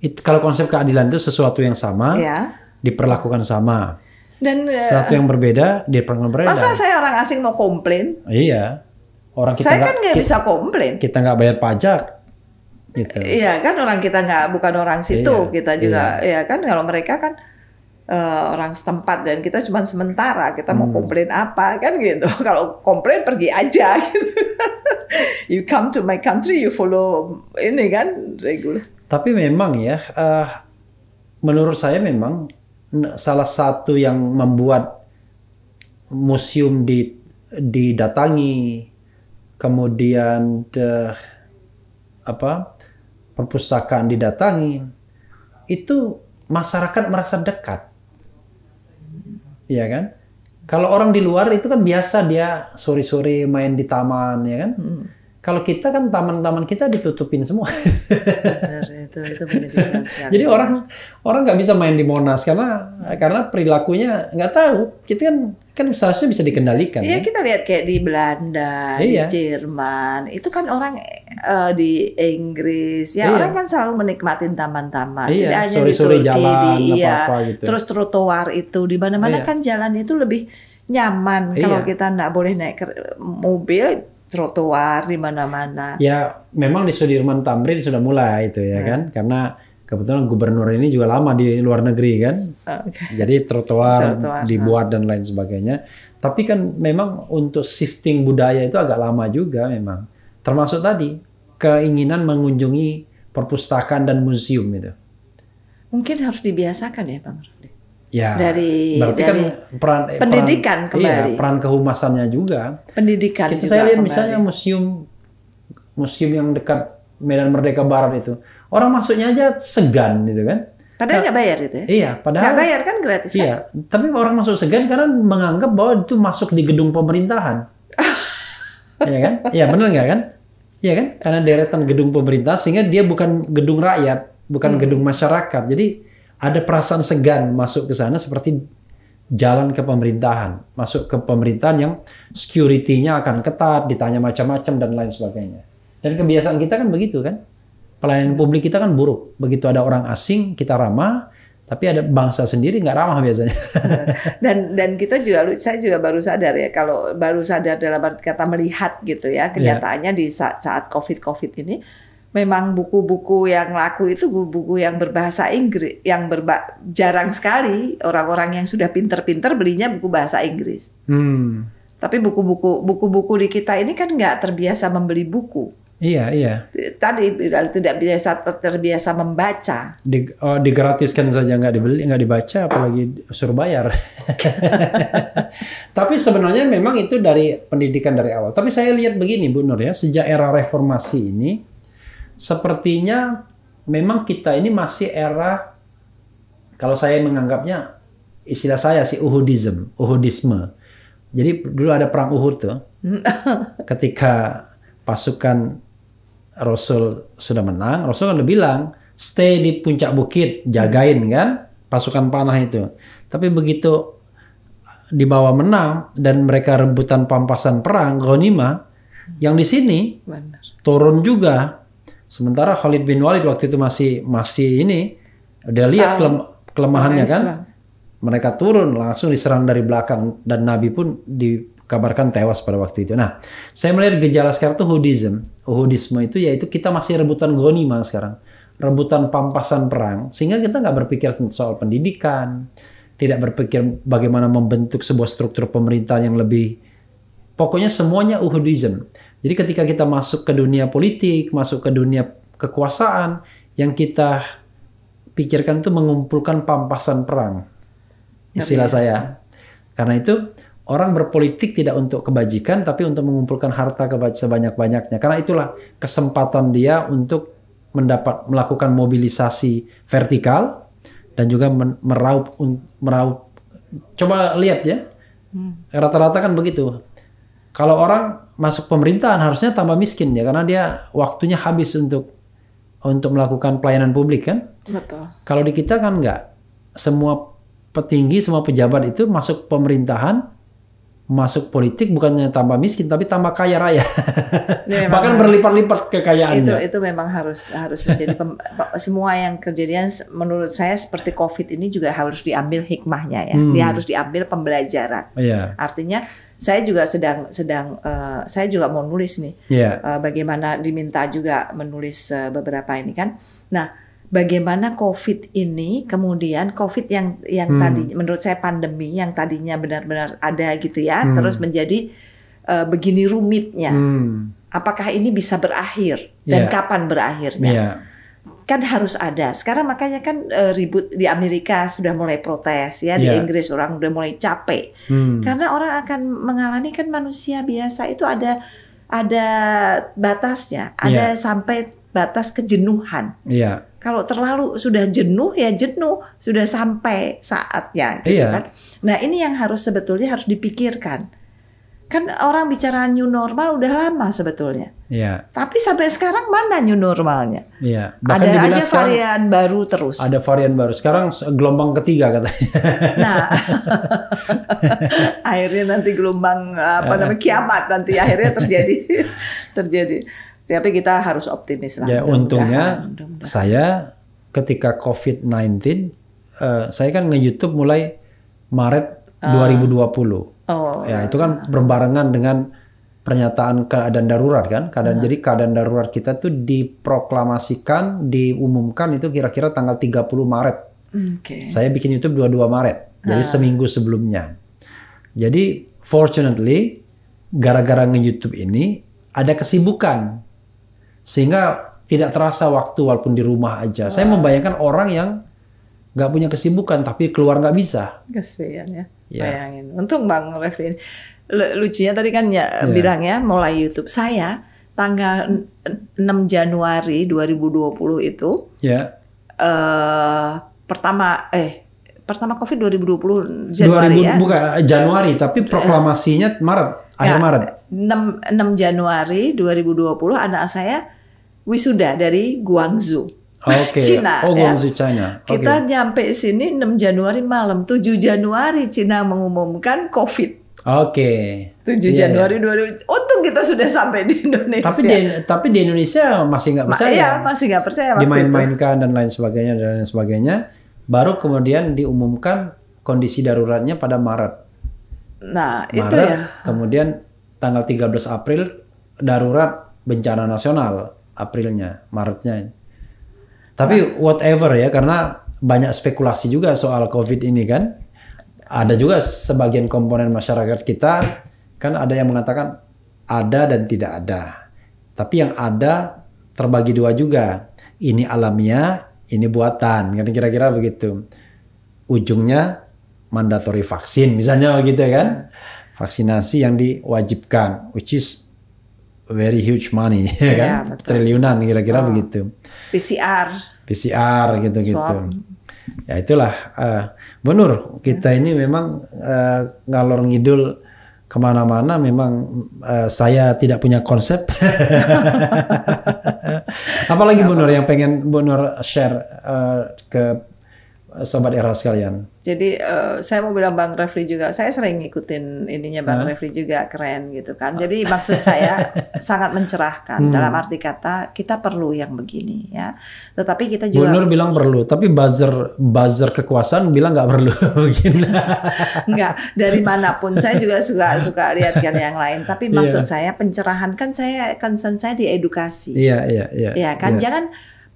[SPEAKER 1] It, kalau konsep keadilan itu sesuatu yang sama iya. diperlakukan sama.
[SPEAKER 2] Dan satu yang
[SPEAKER 1] berbeda diperlakukan berbeda. Masa
[SPEAKER 2] saya orang asing mau komplain?
[SPEAKER 1] Iya. Orang kita saya kan nggak bisa komplain. Kita nggak bayar pajak, gitu. Iya
[SPEAKER 2] kan orang kita nggak bukan orang situ iya, kita juga iya. ya kan kalau mereka kan uh, orang setempat dan kita cuma sementara kita mau hmm. komplain apa kan gitu kalau komplain pergi aja gitu you come to my country you follow ini kan regular
[SPEAKER 1] tapi memang ya uh, menurut saya memang salah satu yang membuat museum di didatangi kemudian de, eh, apa perpustakaan didatangi itu masyarakat merasa dekat Iya kan? Kalau orang di luar itu kan biasa dia sore-sore main di taman, ya kan? Hmm. Kalau kita kan taman-taman kita ditutupin semua. Benar, itu, itu Jadi orang orang nggak bisa main di Monas karena karena perilakunya nggak tahu. Kita kan kan seharusnya bisa dikendalikan. Iya, kan?
[SPEAKER 2] kita lihat kayak di Belanda, iya. di Jerman, itu kan orang uh, di Inggris, ya iya. orang kan selalu menikmati taman-taman, iya. tidak hanya sore -sore di Turki, jalan, di, iya, gitu. terus trotoar itu di mana-mana iya. kan jalan itu lebih nyaman iya. kalau kita nggak boleh naik ke mobil trotoar di mana-mana.
[SPEAKER 1] Ya, memang di Sudirman Tamrin sudah mulai itu ya hmm. kan, karena kebetulan gubernur ini juga lama di luar negeri kan.
[SPEAKER 2] Okay. Jadi
[SPEAKER 1] trotoar, dibuat dan lain sebagainya. Tapi kan memang untuk shifting budaya itu agak lama juga memang. Termasuk tadi keinginan mengunjungi perpustakaan dan museum itu.
[SPEAKER 2] Mungkin harus dibiasakan ya Bang Rafli.
[SPEAKER 1] Ya, dari berarti kan dari kan peran eh, pendidikan peran, iya, kembali. Iya, peran kehumasannya juga.
[SPEAKER 2] Pendidikan Kita juga saya lihat kembali. misalnya
[SPEAKER 1] museum museum yang dekat Medan Merdeka Barat itu Orang masuknya aja segan gitu kan. Padahal nggak bayar gitu ya? Iya, padahal nggak bayar kan gratis. Iya, kan? tapi orang masuk segan karena menganggap bahwa itu masuk di gedung pemerintahan. Iya kan? Iya benar nggak kan? Iya kan? Karena deretan gedung pemerintah sehingga dia bukan gedung rakyat, bukan hmm. gedung masyarakat. Jadi ada perasaan segan masuk ke sana seperti jalan ke pemerintahan, masuk ke pemerintahan yang security-nya akan ketat, ditanya macam-macam dan lain sebagainya. Dan kebiasaan kita kan begitu kan? Pelayanan publik kita kan buruk. Begitu ada orang asing kita ramah, tapi ada bangsa sendiri nggak ramah biasanya.
[SPEAKER 2] Dan dan kita juga saya juga baru sadar ya kalau baru sadar dalam arti kata melihat gitu ya iya. kenyataannya di saat, saat covid covid ini memang buku-buku yang laku itu buku-buku yang berbahasa Inggris yang berba jarang sekali orang-orang yang sudah pinter-pinter belinya buku bahasa Inggris.
[SPEAKER 1] Hmm.
[SPEAKER 2] Tapi buku-buku buku-buku di kita ini kan nggak terbiasa membeli buku. Iya, iya. Tadi tidak biasa terbiasa membaca.
[SPEAKER 1] Di, oh, digratiskan saja nggak dibeli, nggak dibaca, apalagi suruh bayar. Tapi sebenarnya memang itu dari pendidikan dari awal. Tapi saya lihat begini, Bu Nur ya, sejak era reformasi ini, sepertinya memang kita ini masih era, kalau saya menganggapnya istilah saya sih Uhudism, Uhudisme. Jadi dulu ada perang Uhud tuh, hmm. ketika pasukan Rasul sudah menang, Rasul kan udah bilang stay di puncak bukit, jagain kan pasukan panah itu. Tapi begitu dibawa menang dan mereka rebutan pampasan perang Ghanima yang di sini turun juga. Sementara Khalid bin Walid waktu itu masih masih ini udah lihat kelem, kelemahannya kan. Mereka turun langsung diserang dari belakang dan Nabi pun di kabarkan tewas pada waktu itu. Nah, saya melihat gejala sekarang itu Hudism. Hudisme itu yaitu kita masih rebutan goni mas sekarang. Rebutan pampasan perang. Sehingga kita nggak berpikir soal pendidikan. Tidak berpikir bagaimana membentuk sebuah struktur pemerintahan yang lebih. Pokoknya semuanya Uhudism. Jadi ketika kita masuk ke dunia politik, masuk ke dunia kekuasaan, yang kita pikirkan itu mengumpulkan pampasan perang. Istilah ya, ya. saya. Karena itu Orang berpolitik tidak untuk kebajikan, tapi untuk mengumpulkan harta sebanyak-banyaknya. Karena itulah kesempatan dia untuk mendapat melakukan mobilisasi vertikal dan juga meraup meraup. Coba lihat ya, hmm. rata-rata kan begitu. Kalau orang masuk pemerintahan harusnya tambah miskin ya, karena dia waktunya habis untuk untuk melakukan pelayanan publik kan. Betul. Kalau di kita kan nggak semua petinggi, semua pejabat itu masuk pemerintahan masuk politik bukannya tambah miskin tapi tambah kaya raya bahkan berlipat-lipat kekayaannya itu itu
[SPEAKER 2] memang harus harus menjadi pem, semua yang kejadian menurut saya seperti covid ini juga harus diambil hikmahnya ya hmm. dia harus diambil pembelajaran yeah. artinya saya juga sedang sedang uh, saya juga mau nulis nih yeah. Iya. uh, bagaimana diminta juga menulis uh, beberapa ini kan nah bagaimana COVID ini kemudian COVID yang yang hmm. tadi menurut saya pandemi yang tadinya benar-benar ada gitu ya hmm. terus menjadi uh, begini rumitnya.
[SPEAKER 1] Hmm.
[SPEAKER 2] Apakah ini bisa berakhir dan yeah. kapan berakhirnya? Yeah. Kan harus ada. Sekarang makanya kan e, ribut di Amerika sudah mulai protes ya, yeah. di iya. Inggris orang sudah mulai capek. Hmm. Karena orang akan mengalami kan manusia biasa itu ada ada batasnya, ada yeah. sampai batas kejenuhan. Iya kalau terlalu sudah jenuh ya jenuh sudah sampai saatnya gitu iya. kan nah ini yang harus sebetulnya harus dipikirkan kan orang bicara new normal udah lama sebetulnya iya. tapi sampai sekarang mana new normalnya
[SPEAKER 1] iya. ada aja varian
[SPEAKER 2] baru terus ada
[SPEAKER 1] varian baru sekarang gelombang ketiga katanya nah
[SPEAKER 2] akhirnya nanti gelombang apa eh. namanya kiamat nanti akhirnya terjadi terjadi tapi kita harus optimis lah. Ya mudah untungnya
[SPEAKER 1] mudah mudah saya ketika COVID-19 uh, eh, saya kan nge-YouTube mulai Maret ah. uh, 2020. Oh. Ya, itu kan berbarengan dengan pernyataan keadaan darurat kan. Keadaan uh. jadi keadaan darurat kita tuh diproklamasikan, diumumkan itu kira-kira tanggal 30 Maret. Okay. Saya bikin YouTube 22 Maret. Jadi ah. seminggu sebelumnya. Jadi fortunately gara-gara nge-YouTube ini ada kesibukan sehingga tidak terasa waktu walaupun di rumah aja. Wow. Saya membayangkan orang yang nggak punya kesibukan tapi keluar nggak bisa.
[SPEAKER 2] Kesian ya. ya. Bayangin. Untung Bang Refli lucunya tadi kan ya, ya bilang ya mulai YouTube saya tanggal 6 Januari 2020 itu. Ya. eh, Uh, pertama eh pertama Covid 2020 Januari 2000, ya. Bukan
[SPEAKER 1] eh, Januari tapi eh. proklamasinya uh, Maret, ya, akhir Maret.
[SPEAKER 2] 6, 6 Januari 2020 anak saya wisuda dari Guangzhou. Okay. Cina. Oh, ya.
[SPEAKER 1] China. Okay. Kita
[SPEAKER 2] nyampe sini 6 Januari malam, 7 Januari Cina mengumumkan COVID.
[SPEAKER 1] Oke. Okay. 7 yeah. Januari
[SPEAKER 2] 2020. Untung kita sudah sampai di Indonesia. Tapi di, tapi
[SPEAKER 1] di Indonesia masih nggak percaya. Ma, iya,
[SPEAKER 2] masih nggak percaya. Dimain-mainkan
[SPEAKER 1] dan lain sebagainya dan lain sebagainya. Baru kemudian diumumkan kondisi daruratnya pada Maret.
[SPEAKER 2] Nah, Maret, itu ya.
[SPEAKER 1] Kemudian tanggal 13 April darurat bencana nasional Aprilnya, Maretnya. Tapi nah. whatever ya karena banyak spekulasi juga soal Covid ini kan. Ada juga sebagian komponen masyarakat kita kan ada yang mengatakan ada dan tidak ada. Tapi yang ada terbagi dua juga. Ini alamiah, ini buatan kan kira-kira begitu ujungnya mandatory vaksin misalnya begitu kan vaksinasi yang diwajibkan which is very huge money ya kan iya, betul. triliunan kira-kira oh. begitu
[SPEAKER 2] PCR
[SPEAKER 1] PCR gitu-gitu ya itulah uh, eh, benar kita ya. ini memang uh, ngalor ngidul kemana-mana memang uh, saya tidak punya konsep Apalagi iya, Bu Nur yang pengen Bu Nur share uh, ke sobat era sekalian.
[SPEAKER 2] Jadi uh, saya mau bilang Bang Refli juga, saya sering ngikutin ininya Bang huh? Refli juga keren gitu kan. Oh. Jadi maksud saya sangat mencerahkan hmm. dalam arti kata kita perlu yang begini ya. Tetapi kita juga Bunur
[SPEAKER 1] bilang perlu, tapi buzzer buzzer kekuasaan bilang nggak perlu begini.
[SPEAKER 2] Enggak, dari manapun saya juga suka suka lihat kan yang lain, tapi iya. maksud yeah. saya pencerahan kan saya concern saya di edukasi.
[SPEAKER 1] Iya, yeah, iya, iya. kan yeah. jangan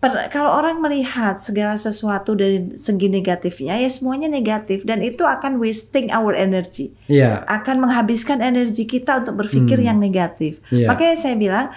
[SPEAKER 2] per, kalau orang melihat segala sesuatu dari segi negatifnya ya semuanya negatif dan itu akan wasting our energy. Yeah. Akan menghabiskan energi kita untuk berpikir hmm. yang negatif. Yeah. Makanya saya bilang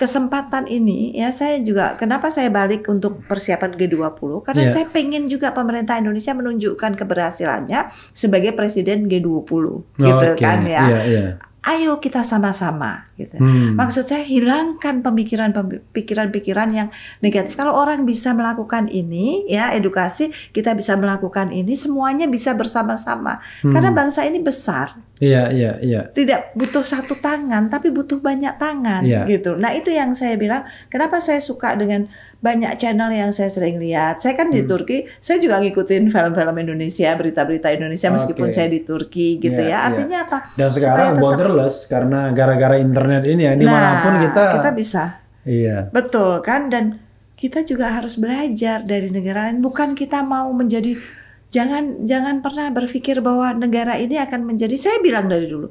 [SPEAKER 2] kesempatan ini ya saya juga kenapa saya balik untuk persiapan G20 karena yeah. saya pengen juga pemerintah Indonesia menunjukkan keberhasilannya sebagai presiden G20 oh, gitu okay. kan ya. Yeah, yeah ayo kita sama-sama gitu. Hmm. Maksud saya hilangkan pemikiran-pikiran yang negatif. Kalau orang bisa melakukan ini ya edukasi, kita bisa melakukan ini semuanya bisa bersama-sama. Hmm. Karena bangsa ini besar.
[SPEAKER 1] Iya, iya, iya.
[SPEAKER 2] Tidak butuh satu tangan tapi butuh banyak tangan iya. gitu. Nah, itu yang saya bilang kenapa saya suka dengan banyak channel yang saya sering lihat. Saya kan hmm. di Turki, saya juga ngikutin film-film Indonesia, berita-berita Indonesia meskipun saya di Turki gitu yeah, ya. Iya. Artinya yeah. apa?
[SPEAKER 1] Dan sekarang tetap, borderless karena gara-gara internet ini ya dimanapun nah, kita kita bisa. Iya.
[SPEAKER 2] Betul kan dan kita juga harus belajar dari negara lain. Bukan kita mau menjadi jangan jangan pernah berpikir bahwa negara ini akan menjadi saya bilang dari dulu.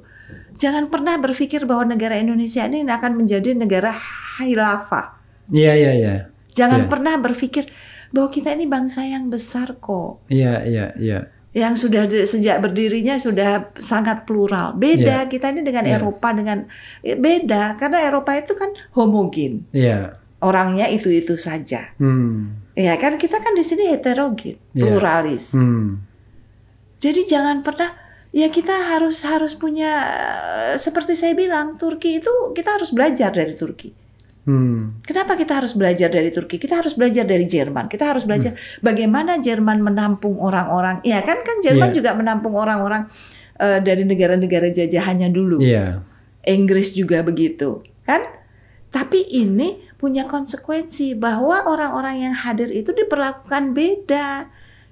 [SPEAKER 2] Jangan pernah berpikir bahwa negara Indonesia ini akan menjadi negara khilafah.
[SPEAKER 1] Iya, iya, iya Jangan yeah.
[SPEAKER 2] pernah berpikir bahwa kita ini bangsa yang besar kok.
[SPEAKER 1] Iya, yeah, iya, yeah, iya. Yeah.
[SPEAKER 2] Yang sudah sejak berdirinya sudah sangat plural. Beda yeah. kita ini dengan yeah. Eropa dengan ya, beda karena Eropa itu kan homogen. Iya. Yeah. Orangnya itu-itu saja.
[SPEAKER 1] Hmm.
[SPEAKER 2] Ya kan kita kan di sini heterogen, yeah. pluralis. Hmm. Jadi jangan pernah ya kita harus harus punya eh, seperti saya bilang Turki itu kita harus belajar dari Turki. Hmm. Kenapa kita harus belajar dari Turki? Kita harus belajar dari Jerman. Kita harus hmm. belajar hmm. bagaimana Jerman menampung orang-orang. Ya kan kan Jerman yeah. juga menampung orang-orang uh, dari negara-negara jajahannya dulu. Yeah. Inggris juga begitu, kan? Tapi ini punya konsekuensi bahwa orang-orang yang hadir itu diperlakukan beda.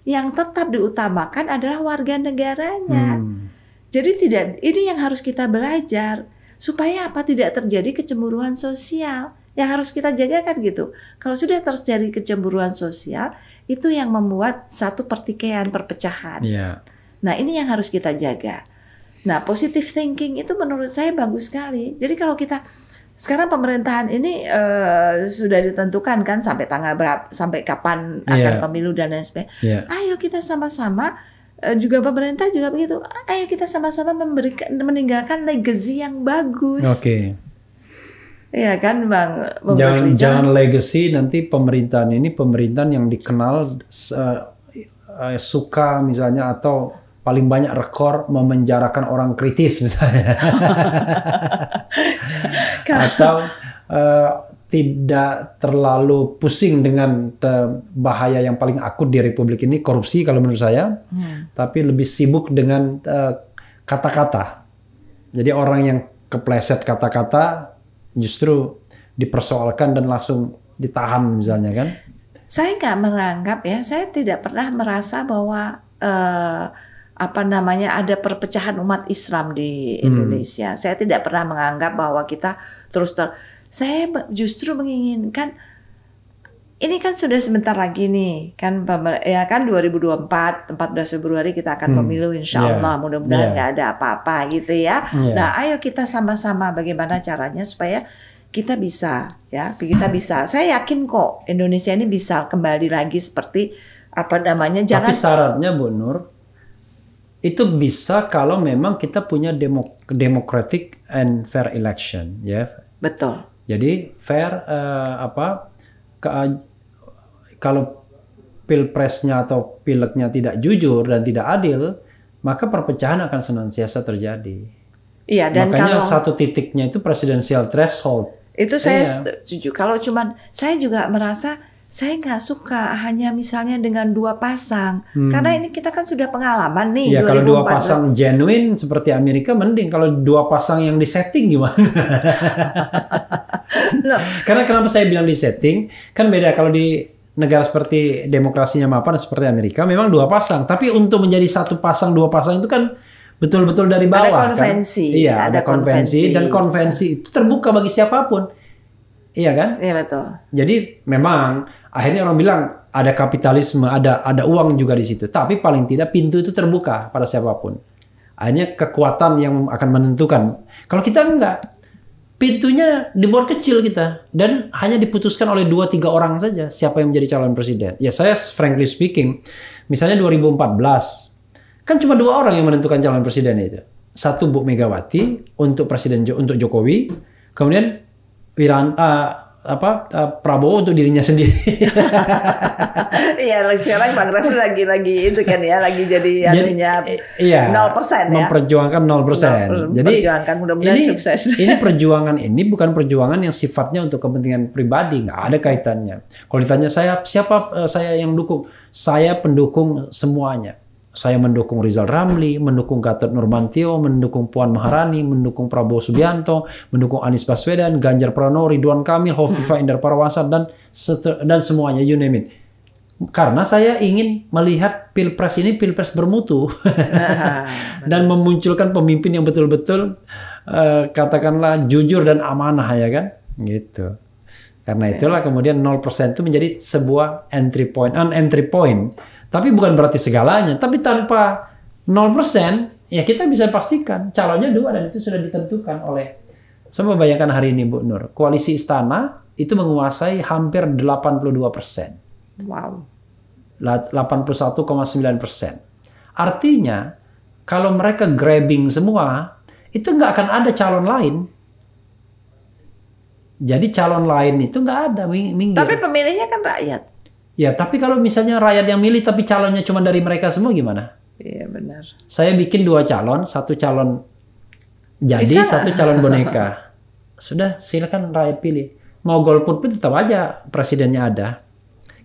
[SPEAKER 2] Yang tetap diutamakan adalah warga negaranya. Hmm. Jadi tidak ini yang harus kita belajar supaya apa tidak terjadi kecemburuan sosial yang harus kita jaga kan gitu. Kalau sudah terjadi kecemburuan sosial, itu yang membuat satu pertikaian, perpecahan. Yeah. Nah ini yang harus kita jaga. Nah positive thinking itu menurut saya bagus sekali. Jadi kalau kita sekarang pemerintahan ini uh, sudah ditentukan kan sampai tanggal berapa, sampai kapan yeah. akan iya. pemilu dan lain sebagainya. Yeah. Ayo kita sama-sama eh, juga pemerintah juga begitu. Ayo kita sama-sama memberikan meninggalkan legacy yang bagus. Oke. Okay Iya kan Bang, Bang jangan, jangan
[SPEAKER 1] legacy nanti pemerintahan ini pemerintahan yang dikenal uh, uh, suka misalnya atau paling banyak rekor memenjarakan orang kritis misalnya atau uh, tidak terlalu pusing dengan bahaya yang paling akut di republik ini korupsi kalau menurut saya hmm. tapi lebih sibuk dengan kata kata-kata jadi orang yang kepleset kata-kata justru dipersoalkan dan langsung ditahan misalnya kan?
[SPEAKER 2] Saya nggak menganggap ya, saya tidak pernah merasa bahwa eh, apa namanya ada perpecahan umat Islam di hmm. Indonesia. Hmm. Saya tidak pernah menganggap bahwa kita terus ter. Saya justru menginginkan ini kan sudah sebentar lagi nih kan ya kan 2024 14 Februari kita akan hmm. pemilu insya iya, Allah mudah-mudahan iya. nggak yeah. ada apa-apa gitu ya yeah. nah ayo kita sama-sama bagaimana caranya supaya kita bisa ya kita bisa saya yakin kok Indonesia ini bisa kembali lagi seperti apa namanya jangan tapi
[SPEAKER 1] syaratnya Bu Nur itu bisa kalau memang kita punya demok democratic and fair election ya betul jadi fair uh, apa ke, kalau pilpresnya atau pileknya tidak jujur dan tidak adil, maka perpecahan akan senantiasa terjadi.
[SPEAKER 2] Iya, dan Makanya kalau, satu
[SPEAKER 1] titiknya itu presidensial threshold. Itu saya iya.
[SPEAKER 2] setuju. Kalau cuman saya juga merasa saya nggak suka hanya misalnya dengan dua pasang hmm. karena ini kita kan sudah pengalaman nih ya, kalau dua pasang
[SPEAKER 1] genuine seperti Amerika mending kalau dua pasang yang disetting gimana Karena kenapa saya bilang di setting kan beda kalau di negara seperti demokrasinya mapan seperti Amerika memang dua pasang tapi untuk menjadi satu pasang dua pasang itu kan betul-betul dari bawah ada kan? konvensi kan? iya ada, ada konvensi, konvensi dan konvensi itu terbuka bagi siapapun iya kan iya betul jadi memang akhirnya orang bilang ada kapitalisme ada ada uang juga di situ tapi paling tidak pintu itu terbuka pada siapapun hanya kekuatan yang akan menentukan kalau kita enggak pintunya dibuat kecil kita dan hanya diputuskan oleh dua tiga orang saja siapa yang menjadi calon presiden. Ya saya frankly speaking, misalnya 2014 kan cuma dua orang yang menentukan calon presiden itu. Satu Bu Megawati untuk presiden untuk Jokowi, kemudian Wiran uh, apa uh, Prabowo untuk dirinya sendiri.
[SPEAKER 2] Iya,
[SPEAKER 1] sekarang Bang Refli lagi lagi
[SPEAKER 2] itu kan ya, lagi jadi, artinya iya, 0% ya.
[SPEAKER 1] Memperjuangkan 0%. 0% jadi perjuangkan mudah-mudahan sukses. Ini perjuangan ini bukan perjuangan yang sifatnya untuk kepentingan pribadi, nggak ada kaitannya. Kalau ditanya saya siapa eh, saya yang dukung? Saya pendukung semuanya. Saya mendukung Rizal Ramli, mendukung Gatot Nurmantio, mendukung Puan Maharani, mendukung Prabowo Subianto, mendukung Anies Baswedan, Ganjar Pranowo, Ridwan Kamil, Hovifa hmm. Indar Parawansa dan dan semuanya you name it. Karena saya ingin melihat pilpres ini pilpres bermutu dan memunculkan pemimpin yang betul-betul uh, katakanlah jujur dan amanah ya kan, gitu. Karena iya. itulah kemudian 0% itu menjadi sebuah entry point, an entry point tapi bukan berarti segalanya. Tapi tanpa 0%, ya kita bisa pastikan calonnya dua dan itu sudah ditentukan oleh... Saya bayangkan hari ini, Bu Nur. Koalisi Istana itu menguasai hampir 82 persen. Wow. 81,9 persen. Artinya, kalau mereka grabbing semua, itu nggak akan ada calon lain. Jadi calon lain itu nggak ada. Minggir. Tapi pemilihnya kan rakyat. Ya, tapi kalau misalnya rakyat yang milih tapi calonnya cuma dari mereka semua gimana? Iya, benar. Saya bikin dua calon, satu calon jadi, Bisa. satu calon boneka. Sudah, silakan rakyat pilih. Mau golput pun tetap aja presidennya ada.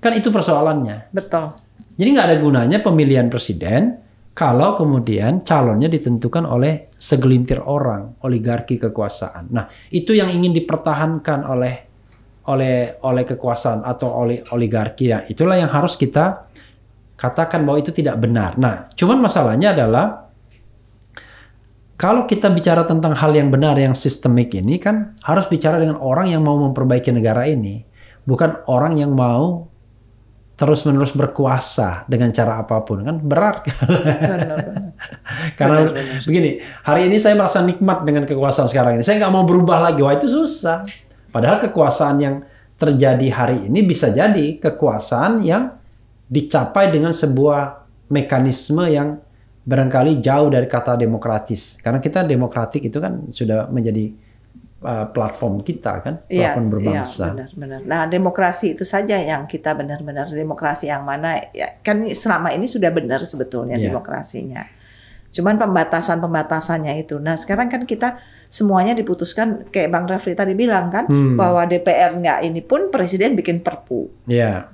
[SPEAKER 1] Kan itu persoalannya. Betul. Jadi nggak ada gunanya pemilihan presiden kalau kemudian calonnya ditentukan oleh segelintir orang, oligarki kekuasaan. Nah, itu yang ingin dipertahankan oleh oleh oleh kekuasaan atau oleh oligarki ya itulah yang harus kita katakan bahwa itu tidak benar. Nah, cuman masalahnya adalah kalau kita bicara tentang hal yang benar yang sistemik ini kan harus bicara dengan orang yang mau memperbaiki negara ini, bukan orang yang mau terus-menerus berkuasa dengan cara apapun kan berat kan karena benar, benar. begini hari ini saya merasa nikmat dengan kekuasaan sekarang ini saya nggak mau berubah lagi wah itu susah Padahal kekuasaan yang terjadi hari ini bisa jadi kekuasaan yang dicapai dengan sebuah mekanisme yang barangkali jauh dari kata demokratis. Karena kita demokratik itu kan sudah menjadi uh, platform kita kan, iya, platform ya, berbangsa. Ya, benar,
[SPEAKER 2] benar. Nah, demokrasi itu saja yang kita benar-benar demokrasi yang mana ya, kan selama ini sudah benar sebetulnya ya. demokrasinya. Cuman pembatasan-pembatasannya itu. Nah, sekarang kan kita semuanya diputuskan kayak Bang Rafli tadi bilang kan hmm. bahwa DPR nggak ini pun presiden bikin perpu. Yeah.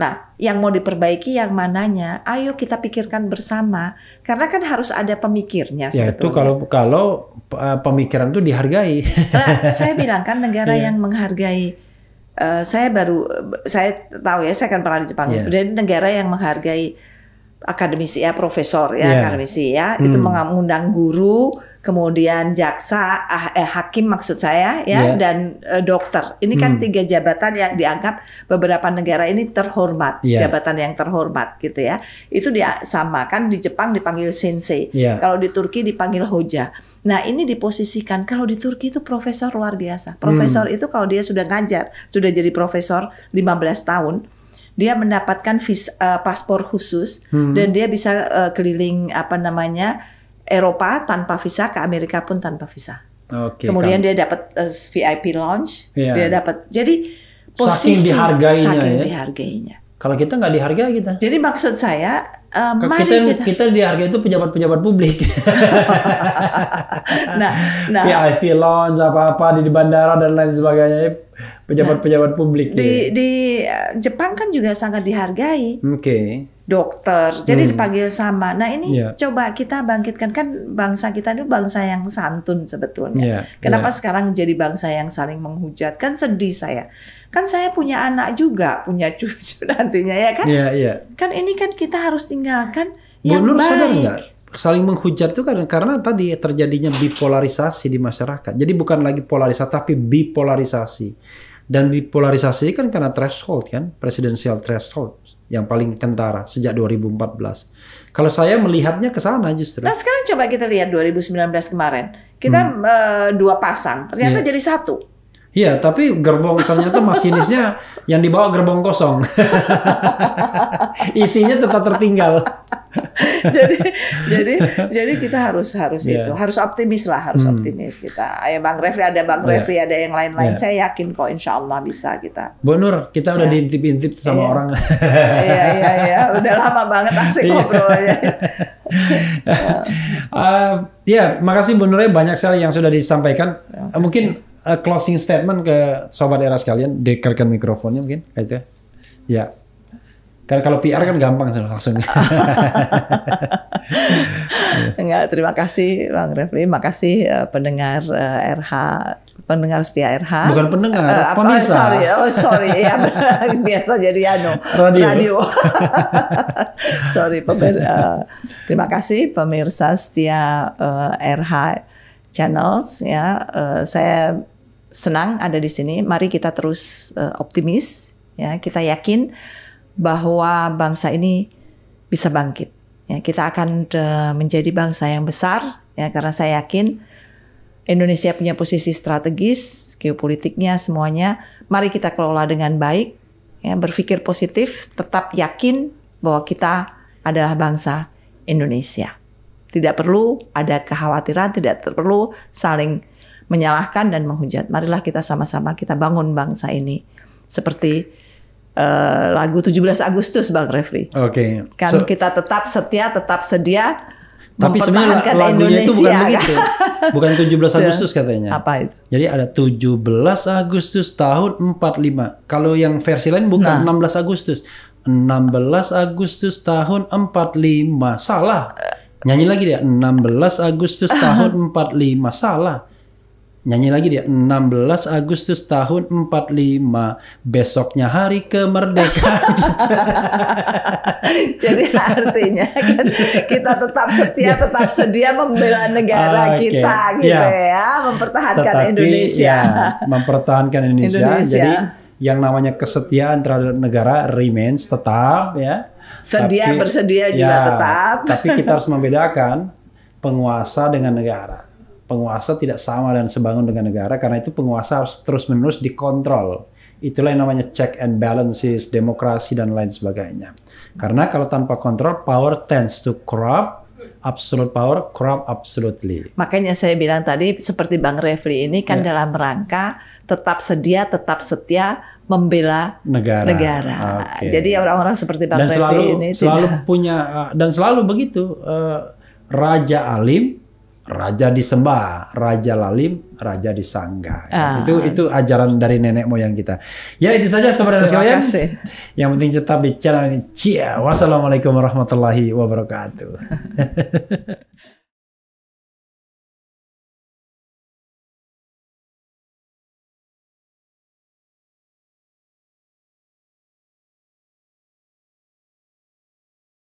[SPEAKER 2] Nah, yang mau diperbaiki yang mananya? Ayo kita pikirkan bersama, karena kan harus ada pemikirnya. Ya sebetulnya. itu kalau
[SPEAKER 1] kalau eh, pemikiran itu dihargai. Nah, saya
[SPEAKER 2] bilang kan negara yeah. yang menghargai. Uh, saya baru eh, saya tahu ya, saya kan pernah di Jepang. Yeah. Jadi negara yang menghargai akademisi ya profesor ya yeah. akademisi ya hmm. itu mengundang guru kemudian jaksa ah, eh, hakim maksud saya ya yeah. dan eh, dokter ini kan hmm. tiga jabatan yang dianggap beberapa negara ini terhormat yeah. jabatan yang terhormat gitu ya itu sama dia kan di Jepang dipanggil sensei yeah. kalau di Turki dipanggil hoja Nah ini diposisikan kalau di Turki itu profesor luar biasa. Hmm. Profesor hmm. itu kalau dia sudah ngajar, sudah jadi profesor 15 tahun, dia mendapatkan vis, uh, paspor khusus hmm. dan dia bisa uh, keliling apa namanya Eropa tanpa visa ke Amerika pun tanpa visa.
[SPEAKER 1] Okay, Kemudian kan. dia
[SPEAKER 2] dapat uh, eh, VIP lounge, yeah. Iya. dia dapat jadi posisi saking dihargainya. Saking ya?
[SPEAKER 1] dihargainya. Kalau kita nggak dihargai kita. Jadi maksud saya, Um, mari kita, kita kita dihargai itu pejabat-pejabat publik.
[SPEAKER 2] nah,
[SPEAKER 1] nah, VIP lounge apa-apa di bandara dan lain sebagainya pejabat-pejabat nah, publik di, ya. di
[SPEAKER 2] eh, Jepang kan juga sangat dihargai.
[SPEAKER 1] Oke. Okay. Dokter, jadi hmm. dipanggil
[SPEAKER 2] sama. Nah ini yeah. coba kita bangkitkan kan bangsa kita itu bangsa yang santun sebetulnya.
[SPEAKER 1] Yeah. Kenapa yeah.
[SPEAKER 2] sekarang jadi bangsa yang saling menghujat? Kan sedih saya. Kan saya punya anak juga, punya cucu nantinya ya kan? Yeah, yeah. Kan ini kan kita harus tinggalkan Bu yang Nur, baik. Sadar
[SPEAKER 1] saling menghujat itu karena karena tadi terjadinya bipolarisasi di masyarakat. Jadi bukan lagi polarisasi tapi bipolarisasi dan kan karena threshold kan presidensial threshold yang paling kentara sejak 2014. Kalau saya melihatnya ke sana justru. Nah sekarang
[SPEAKER 2] coba kita lihat 2019 kemarin kita hmm. uh, dua pasang ternyata yeah. jadi satu
[SPEAKER 1] Iya, tapi gerbong ternyata masinisnya yang dibawa gerbong kosong. Isinya tetap tertinggal.
[SPEAKER 2] jadi jadi jadi kita harus harus yeah. itu, harus optimis lah, harus hmm. optimis kita. Ayo Bang Refri ada Bang yeah. Refri ada yang lain-lain. Yeah. Saya yakin kok Insya Allah bisa kita.
[SPEAKER 1] Bu kita udah yeah. diintip-intip sama yeah. orang. Iya iya iya, udah lama banget asik iya. ngobrolnya. uh, ya, makasih Bu Nur banyak sekali yang sudah disampaikan. Ya, Mungkin a eh, closing statement ke sobat era sekalian, dekatkan mikrofonnya mungkin itu Ya. Karena kalau PR kan gampang langsung.
[SPEAKER 2] Enggak, terima kasih Bang Refli, makasih uh, pendengar uh, eh, RH, pendengar setia RH. Bukan pendengar, uh, apa, Oh, sorry, oh, sorry, ya biasa jadi anu radio. radio. sorry, pemir, uh, terima kasih pemirsa setia uh, RH channels ya. Uh, saya senang ada di sini. Mari kita terus uh, optimis ya. Kita yakin bahwa bangsa ini bisa bangkit. Ya, kita akan uh, menjadi bangsa yang besar ya karena saya yakin Indonesia punya posisi strategis, geopolitiknya semuanya. Mari kita kelola dengan baik, ya, berpikir positif, tetap yakin bahwa kita adalah bangsa Indonesia. Tidak perlu ada kekhawatiran, tidak perlu saling menyalahkan dan menghujat. Marilah kita sama-sama kita bangun bangsa ini seperti uh, lagu 17 Agustus Bang Refli.
[SPEAKER 1] Oke. Okay. Kan so, kita
[SPEAKER 2] tetap setia, tetap sedia
[SPEAKER 1] tapi sebenarnya lagunya Indonesia, itu bukan kan? begitu. Bukan 17 Agustus katanya. Apa itu? Jadi ada 17 Agustus tahun 45. Kalau yang versi lain bukan nah. 16 Agustus. 16 Agustus tahun 45. Salah. Nyanyi lagi ya. 16 Agustus tahun 45. Salah. Nyanyi lagi dia 16 Agustus tahun 45 besoknya hari kemerdekaan. Jadi artinya
[SPEAKER 2] kan kita tetap setia, ya. tetap sedia membela
[SPEAKER 1] negara okay. kita gitu yeah. ya, mempertahankan Tetapi, Indonesia. Ya, mempertahankan Indonesia. Indonesia. Jadi yang namanya kesetiaan terhadap negara remains tetap ya. Sedia tapi, bersedia juga ya, tetap. Tapi kita harus membedakan penguasa dengan negara penguasa tidak sama dan sebangun dengan negara karena itu penguasa harus terus-menerus dikontrol. Itulah yang namanya check and balances, demokrasi dan lain sebagainya. Karena kalau tanpa kontrol, power tends to corrupt, absolute power corrupt absolutely.
[SPEAKER 2] Makanya saya bilang tadi seperti Bang Refli ini kan yeah. dalam rangka tetap sedia, tetap setia membela
[SPEAKER 1] negara. negara. Okay. Jadi
[SPEAKER 2] orang-orang seperti Bang dan Refli selalu, ini selalu tidak...
[SPEAKER 1] punya uh, dan selalu begitu uh, raja alim raja disembah, raja lalim, raja disangga. Ah. Itu itu ajaran dari nenek moyang kita. Ya itu saja saudara sekalian. Yang penting tetap di channel ini. Cia. Wassalamualaikum warahmatullahi wabarakatuh.